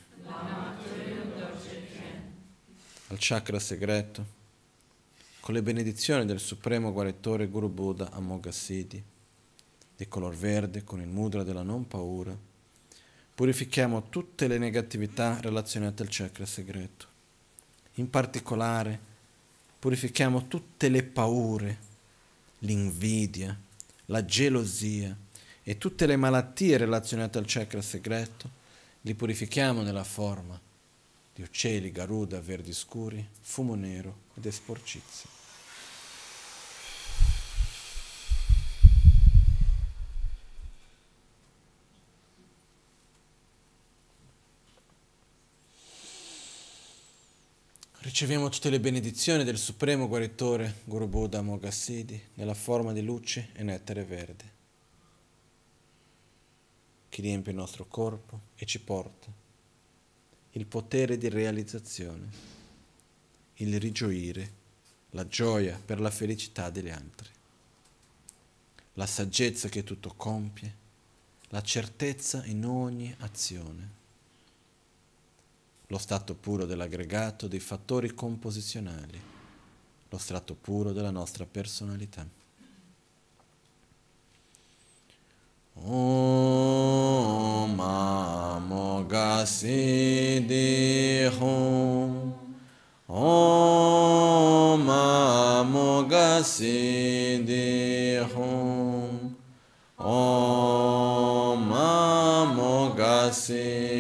Al chakra segreto, con le benedizioni del supremo guaritore Guru Buddha Amoga di color verde con il mudra della non paura, purifichiamo tutte le negatività relazionate al chakra segreto. In particolare, purifichiamo tutte le paure, l'invidia, la gelosia e tutte le malattie relazionate al chakra segreto, li purifichiamo nella forma di uccelli, garuda, verdi scuri, fumo nero ed esporcizia. Riceviamo tutte le benedizioni del Supremo Guaritore Guru Buddha Mogassidi nella forma di luce e nettare verde, che riempie il nostro corpo e ci porta il potere di realizzazione, il rigioire, la gioia per la felicità degli altri, la saggezza che tutto compie, la certezza in ogni azione lo stato puro dell'aggregato dei fattori composizionali, lo strato puro della nostra personalità. Om Amogasi Hum Om Amogasi Hum Om Amogasi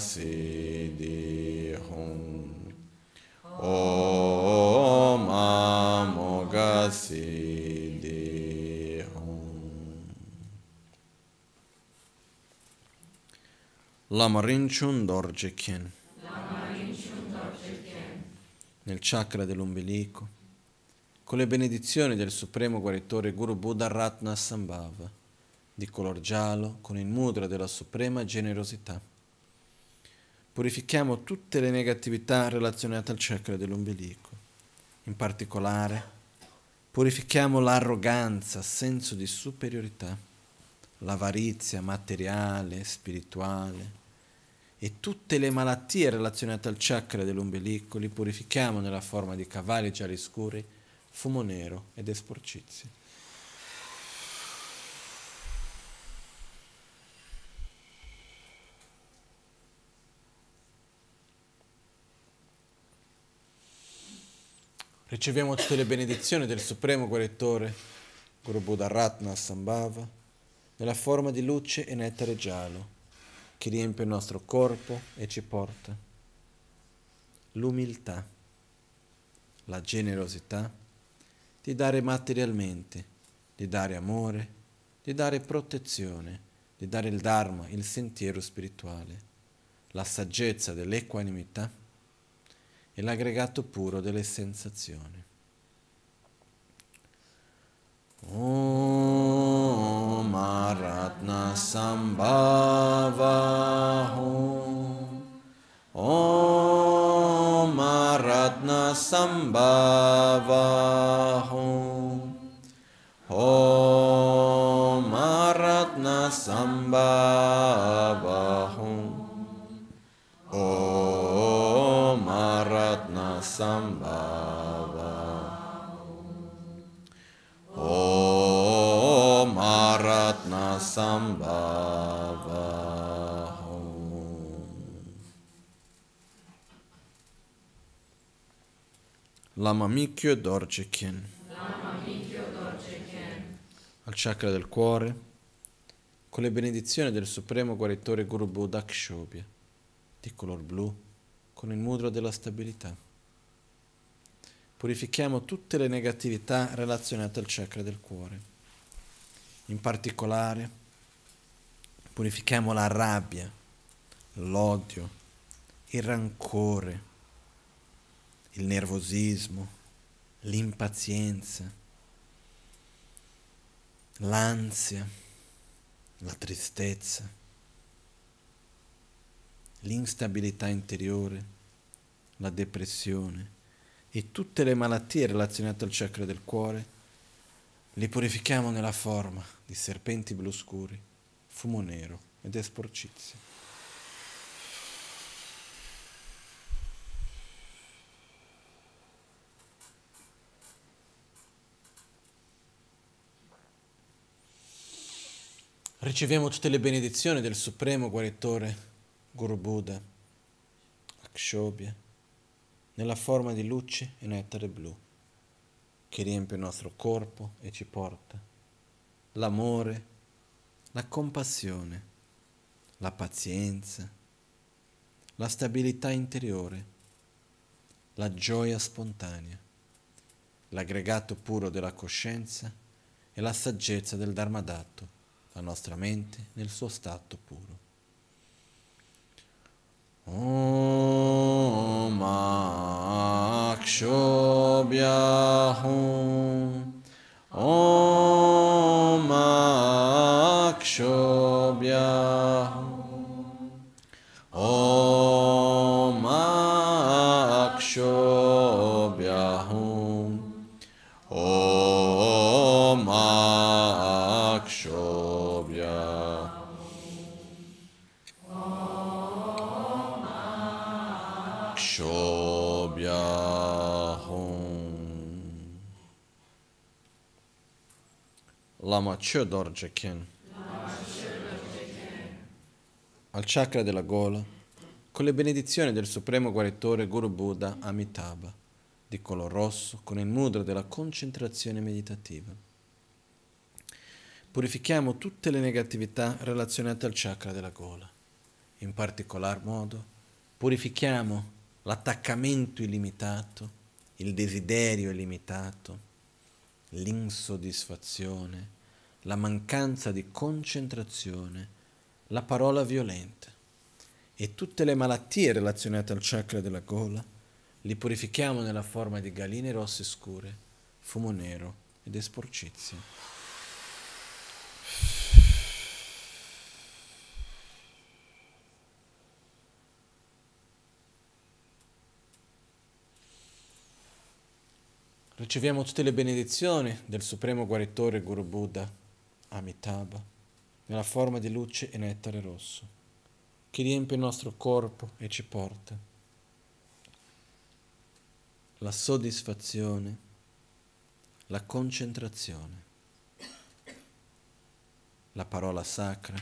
Siddhi Hum. Om Amoga Siddhi Hum. Lama Rinchun Dorje Kyen. Nel chakra dell'ombelico, con le benedizioni del supremo guaritore Guru Buddha Ratna Sambhava, di color giallo, con il mudra della suprema generosità purifichiamo tutte le negatività relazionate al chakra dell'ombelico. In particolare, purifichiamo l'arroganza, senso di superiorità, l'avarizia materiale, spirituale e tutte le malattie relazionate al chakra dell'ombelico li purifichiamo nella forma di cavalli gialli scuri, fumo nero ed esporcizie. Riceviamo tutte le benedizioni del Supremo Correttore, Guru Buddharatna Sambhava, nella forma di luce e nettare giallo, che riempie il nostro corpo e ci porta. L'umiltà, la generosità, di dare materialmente, di dare amore, di dare protezione, di dare il Dharma, il sentiero spirituale, la saggezza dell'equanimità e l'aggregato puro delle sensazioni. Om Aratna Sambhavaho Om Aratna Sambhavaho Om Aratna Sambhavaho Sambhava Om Aratna Sambhava Lama Mikyo Dorje Ken al chakra del cuore con le benedizioni del supremo guaritore Guru Buddha Kshobhya di color blu con il mudra della stabilità purifichiamo tutte le negatività relazionate al chakra del cuore. In particolare, purifichiamo la rabbia, l'odio, il rancore, il nervosismo, l'impazienza, l'ansia, la tristezza, l'instabilità interiore, la depressione e tutte le malattie relazionate al chakra del cuore, li purifichiamo nella forma di serpenti blu scuri, fumo nero ed esporcizia. Riceviamo tutte le benedizioni del Supremo Guaritore, Guru Buddha, Akshobhya nella forma di luce e nettare blu, che riempie il nostro corpo e ci porta l'amore, la compassione, la pazienza, la stabilità interiore, la gioia spontanea, l'aggregato puro della coscienza e la saggezza del Dharma dato, la nostra mente nel suo stato puro. Om Akshobhyahum Om Akshobhyahum Macio Dorje Ken. Al chakra della gola, con le benedizioni del supremo guaritore Guru Buddha Amitabha, di color rosso, con il mudra della concentrazione meditativa. Purifichiamo tutte le negatività relazionate al chakra della gola. In particolar modo, purifichiamo l'attaccamento illimitato, il desiderio illimitato, l'insoddisfazione, la mancanza di concentrazione, la parola violenta e tutte le malattie relazionate al chakra della gola li purifichiamo nella forma di galine rosse scure, fumo nero ed esporcizia. Riceviamo tutte le benedizioni del Supremo Guaritore Guru Buddha Amitabha, nella forma di luce e nettare rosso, che riempie il nostro corpo e ci porta. La soddisfazione, la concentrazione, la parola sacra,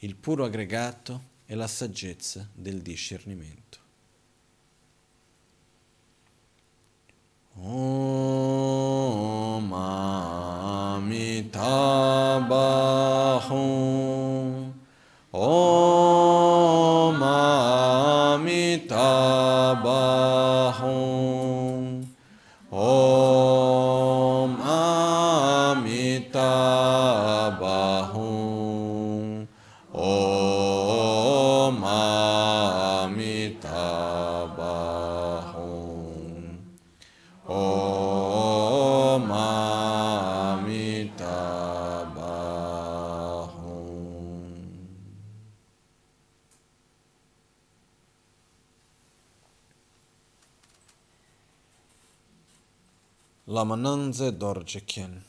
il puro aggregato e la saggezza del discernimento. ॐ मामिताबाहो ॐ Lamananze Dorjekyen.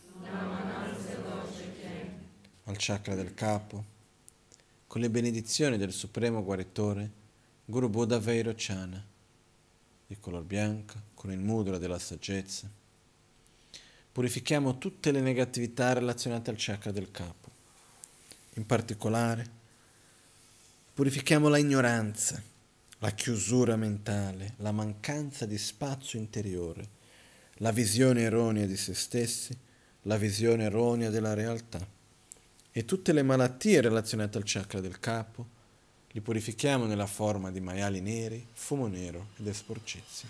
Al chakra del capo, con le benedizioni del Supremo Guaritore, Guru Buddha Vairochana, di color bianco, con il mudra della saggezza. Purifichiamo tutte le negatività relazionate al chakra del capo. In particolare, purifichiamo la ignoranza, la chiusura mentale, la mancanza di spazio interiore la visione erronea di se stessi, la visione erronea della realtà. E tutte le malattie relazionate al chakra del capo li purifichiamo nella forma di maiali neri, fumo nero ed esporcizi.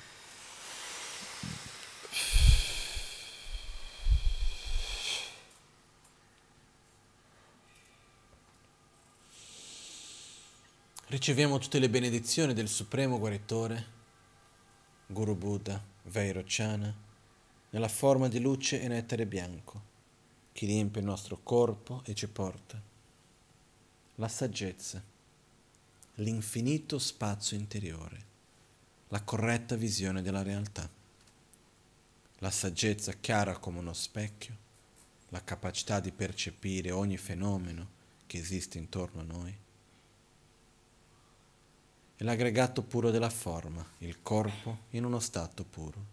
Riceviamo tutte le benedizioni del Supremo Guaritore, Guru Buddha, Vairocciana, nella forma di luce e nettere bianco, che riempie il nostro corpo e ci porta. La saggezza, l'infinito spazio interiore, la corretta visione della realtà. La saggezza chiara come uno specchio, la capacità di percepire ogni fenomeno che esiste intorno a noi E l'aggregato puro della forma, il corpo in uno stato puro.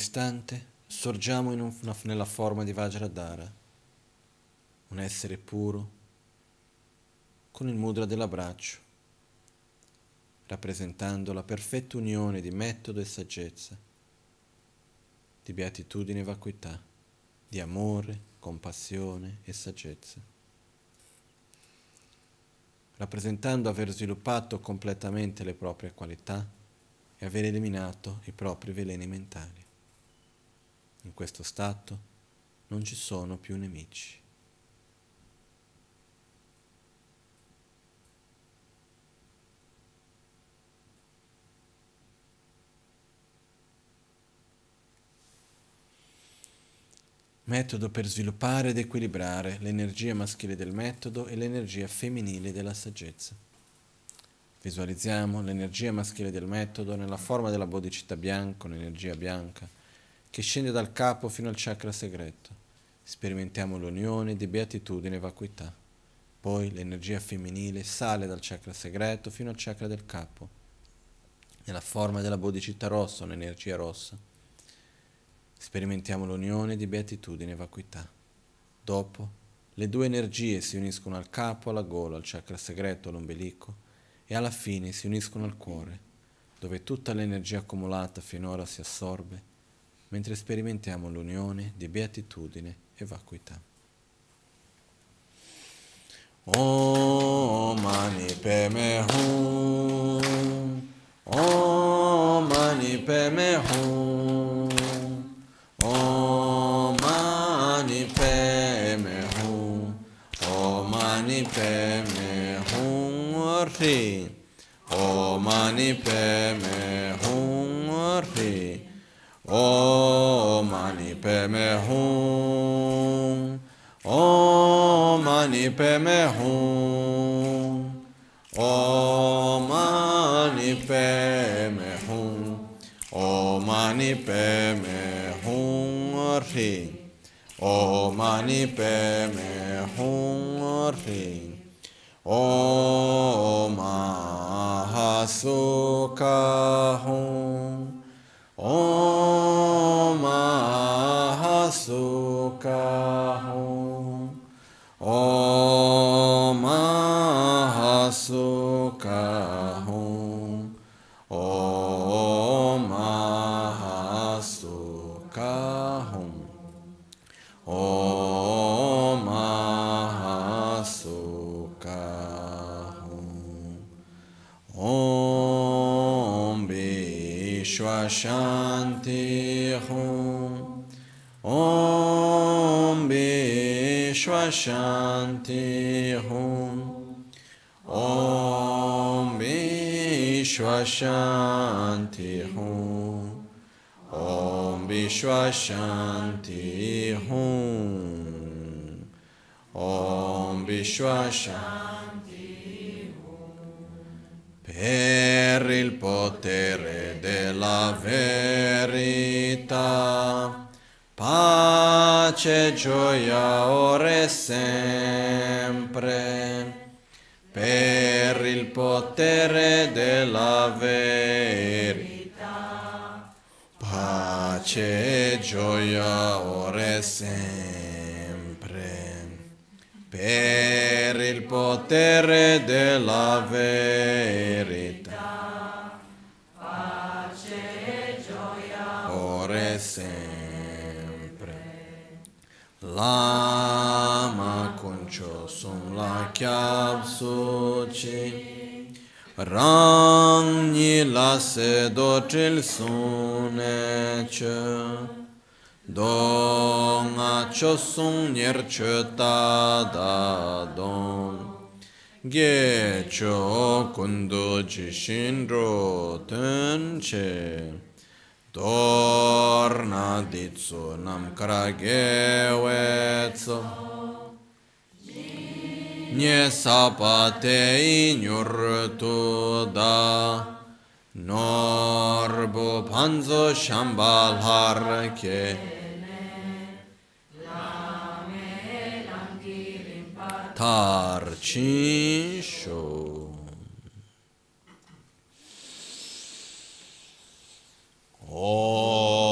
istante sorgiamo un, nella forma di Vajradhara, un essere puro, con il mudra dell'abbraccio, rappresentando la perfetta unione di metodo e saggezza, di beatitudine e vacuità, di amore, compassione e saggezza. Rappresentando aver sviluppato completamente le proprie qualità e aver eliminato i propri veleni mentali. In questo stato non ci sono più nemici. Metodo per sviluppare ed equilibrare l'energia maschile del metodo e l'energia femminile della saggezza. Visualizziamo l'energia maschile del metodo nella forma della bodhicitta bianca, un'energia bianca, che scende dal capo fino al chakra segreto. Sperimentiamo l'unione di beatitudine e vacuità. Poi l'energia femminile sale dal chakra segreto fino al chakra del capo, nella forma della bodhicitta rossa, un'energia rossa. Sperimentiamo l'unione di beatitudine e vacuità. Dopo, le due energie si uniscono al capo, alla gola, al chakra segreto, all'ombelico e alla fine si uniscono al cuore, dove tutta l'energia accumulata finora si assorbe mentre sperimentiamo l'unione di beatitudine e vacuità. Om oh, Mani Padme Hum Om oh, Mani Padme Hum Om oh, Mani Padme Hum Om Mani Padme Hum Om Mani Padme Om Mani Padme Hum. Om Mani Padme Hum. Om Mani Padme Hum. Om Mani Padme Hum. Ring. Om Mani Padme Hum. Ring. Om Mahasuka Hum. Om рука. शांति हूँ ओम विश्व शांति हूँ ओम विश्व शांति हूँ ओम विश्व शांति Per il potere della verità pace, gioia, ora e sempre, per il potere della verità. Pace, gioia, ora e sempre, per il potere della verità. Lama Kuncho Sum La Kyab so Chi Rang Ni La Se Do Chil Sune Che Dong A Cho Sung Nyer Che Ta Da Dong Ge Cho Kundu Chi Shin Ro Ten Che Torna di tsunam krageweco, nie sapate ignur tuda, norbo panzo shambal harke, tarci shou. お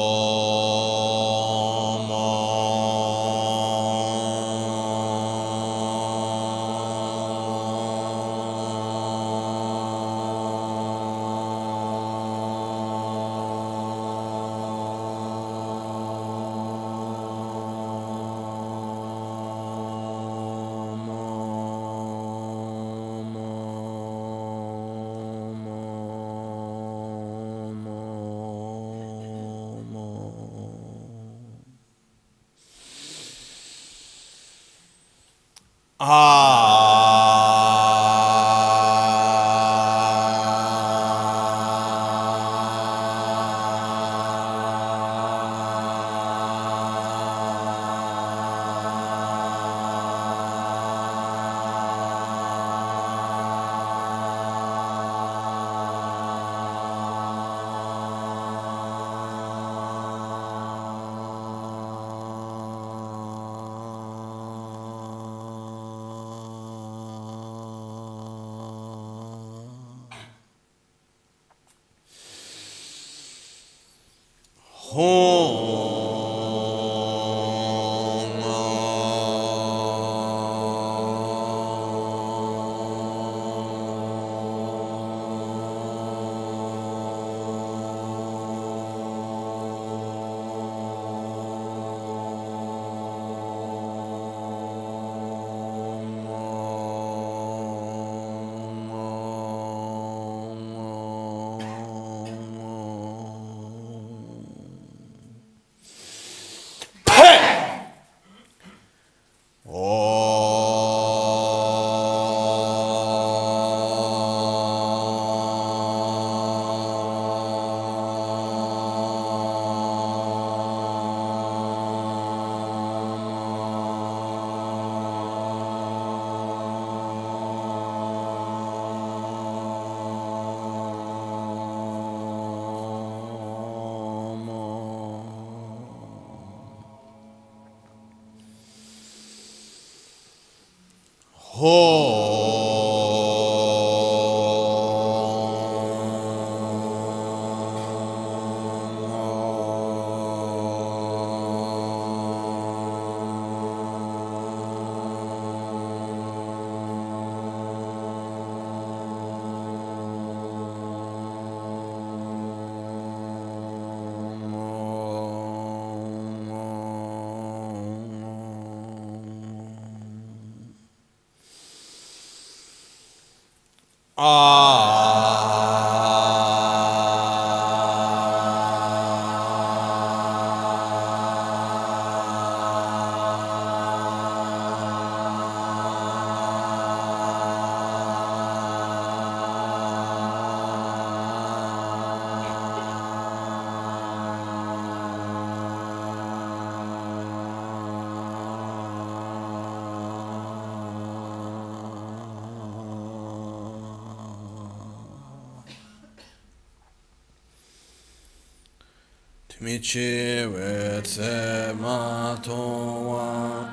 Ichi vetse matowa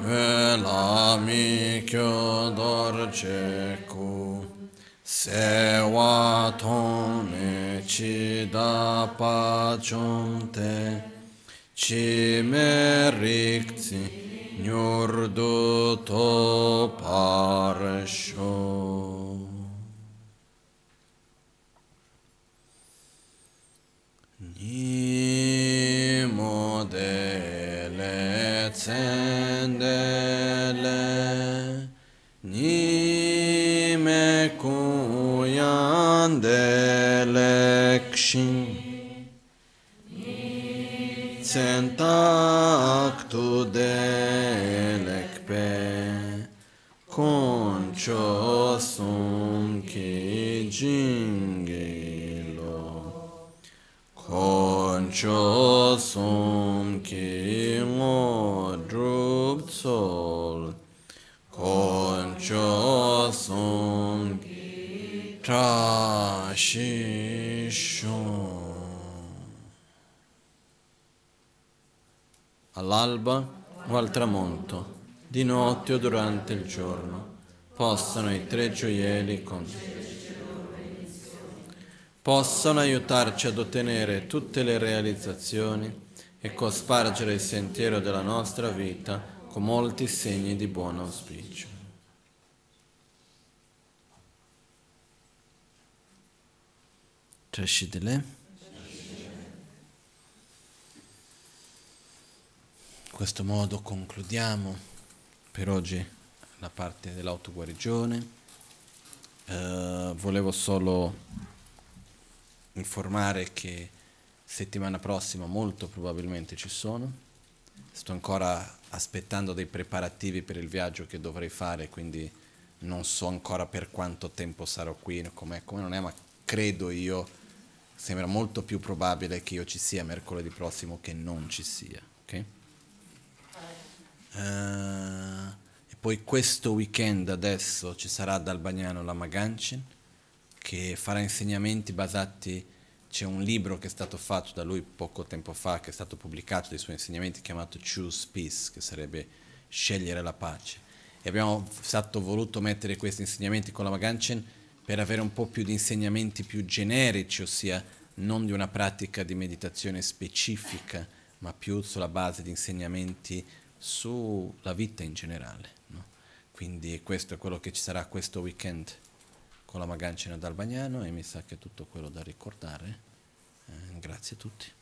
Vela mi kyodor cheku Sewa tome chi da pachonte Chi merik notte o durante il giorno, possano i tre gioielli con... possano aiutarci ad ottenere tutte le realizzazioni e cospargere il sentiero della nostra vita con molti segni di buon auspicio. Trascidele. In questo modo concludiamo per oggi la parte dell'autoguarigione. Uh, volevo solo informare che settimana prossima molto probabilmente ci sono. Sto ancora aspettando dei preparativi per il viaggio che dovrei fare, quindi non so ancora per quanto tempo sarò qui, come non è, ma credo io sembra molto più probabile che io ci sia mercoledì prossimo che non ci sia, ok? Uh, poi questo weekend adesso ci sarà ad Albagnano la Maganchen che farà insegnamenti basati, c'è un libro che è stato fatto da lui poco tempo fa, che è stato pubblicato dei suoi insegnamenti chiamato Choose Peace, che sarebbe scegliere la pace. E abbiamo stato voluto mettere questi insegnamenti con la Maganchen per avere un po' più di insegnamenti più generici, ossia non di una pratica di meditazione specifica, ma più sulla base di insegnamenti sulla vita in generale. Quindi questo è quello che ci sarà questo weekend con la Magancina d'Albagnano e mi sa che è tutto quello da ricordare. Eh, grazie a tutti.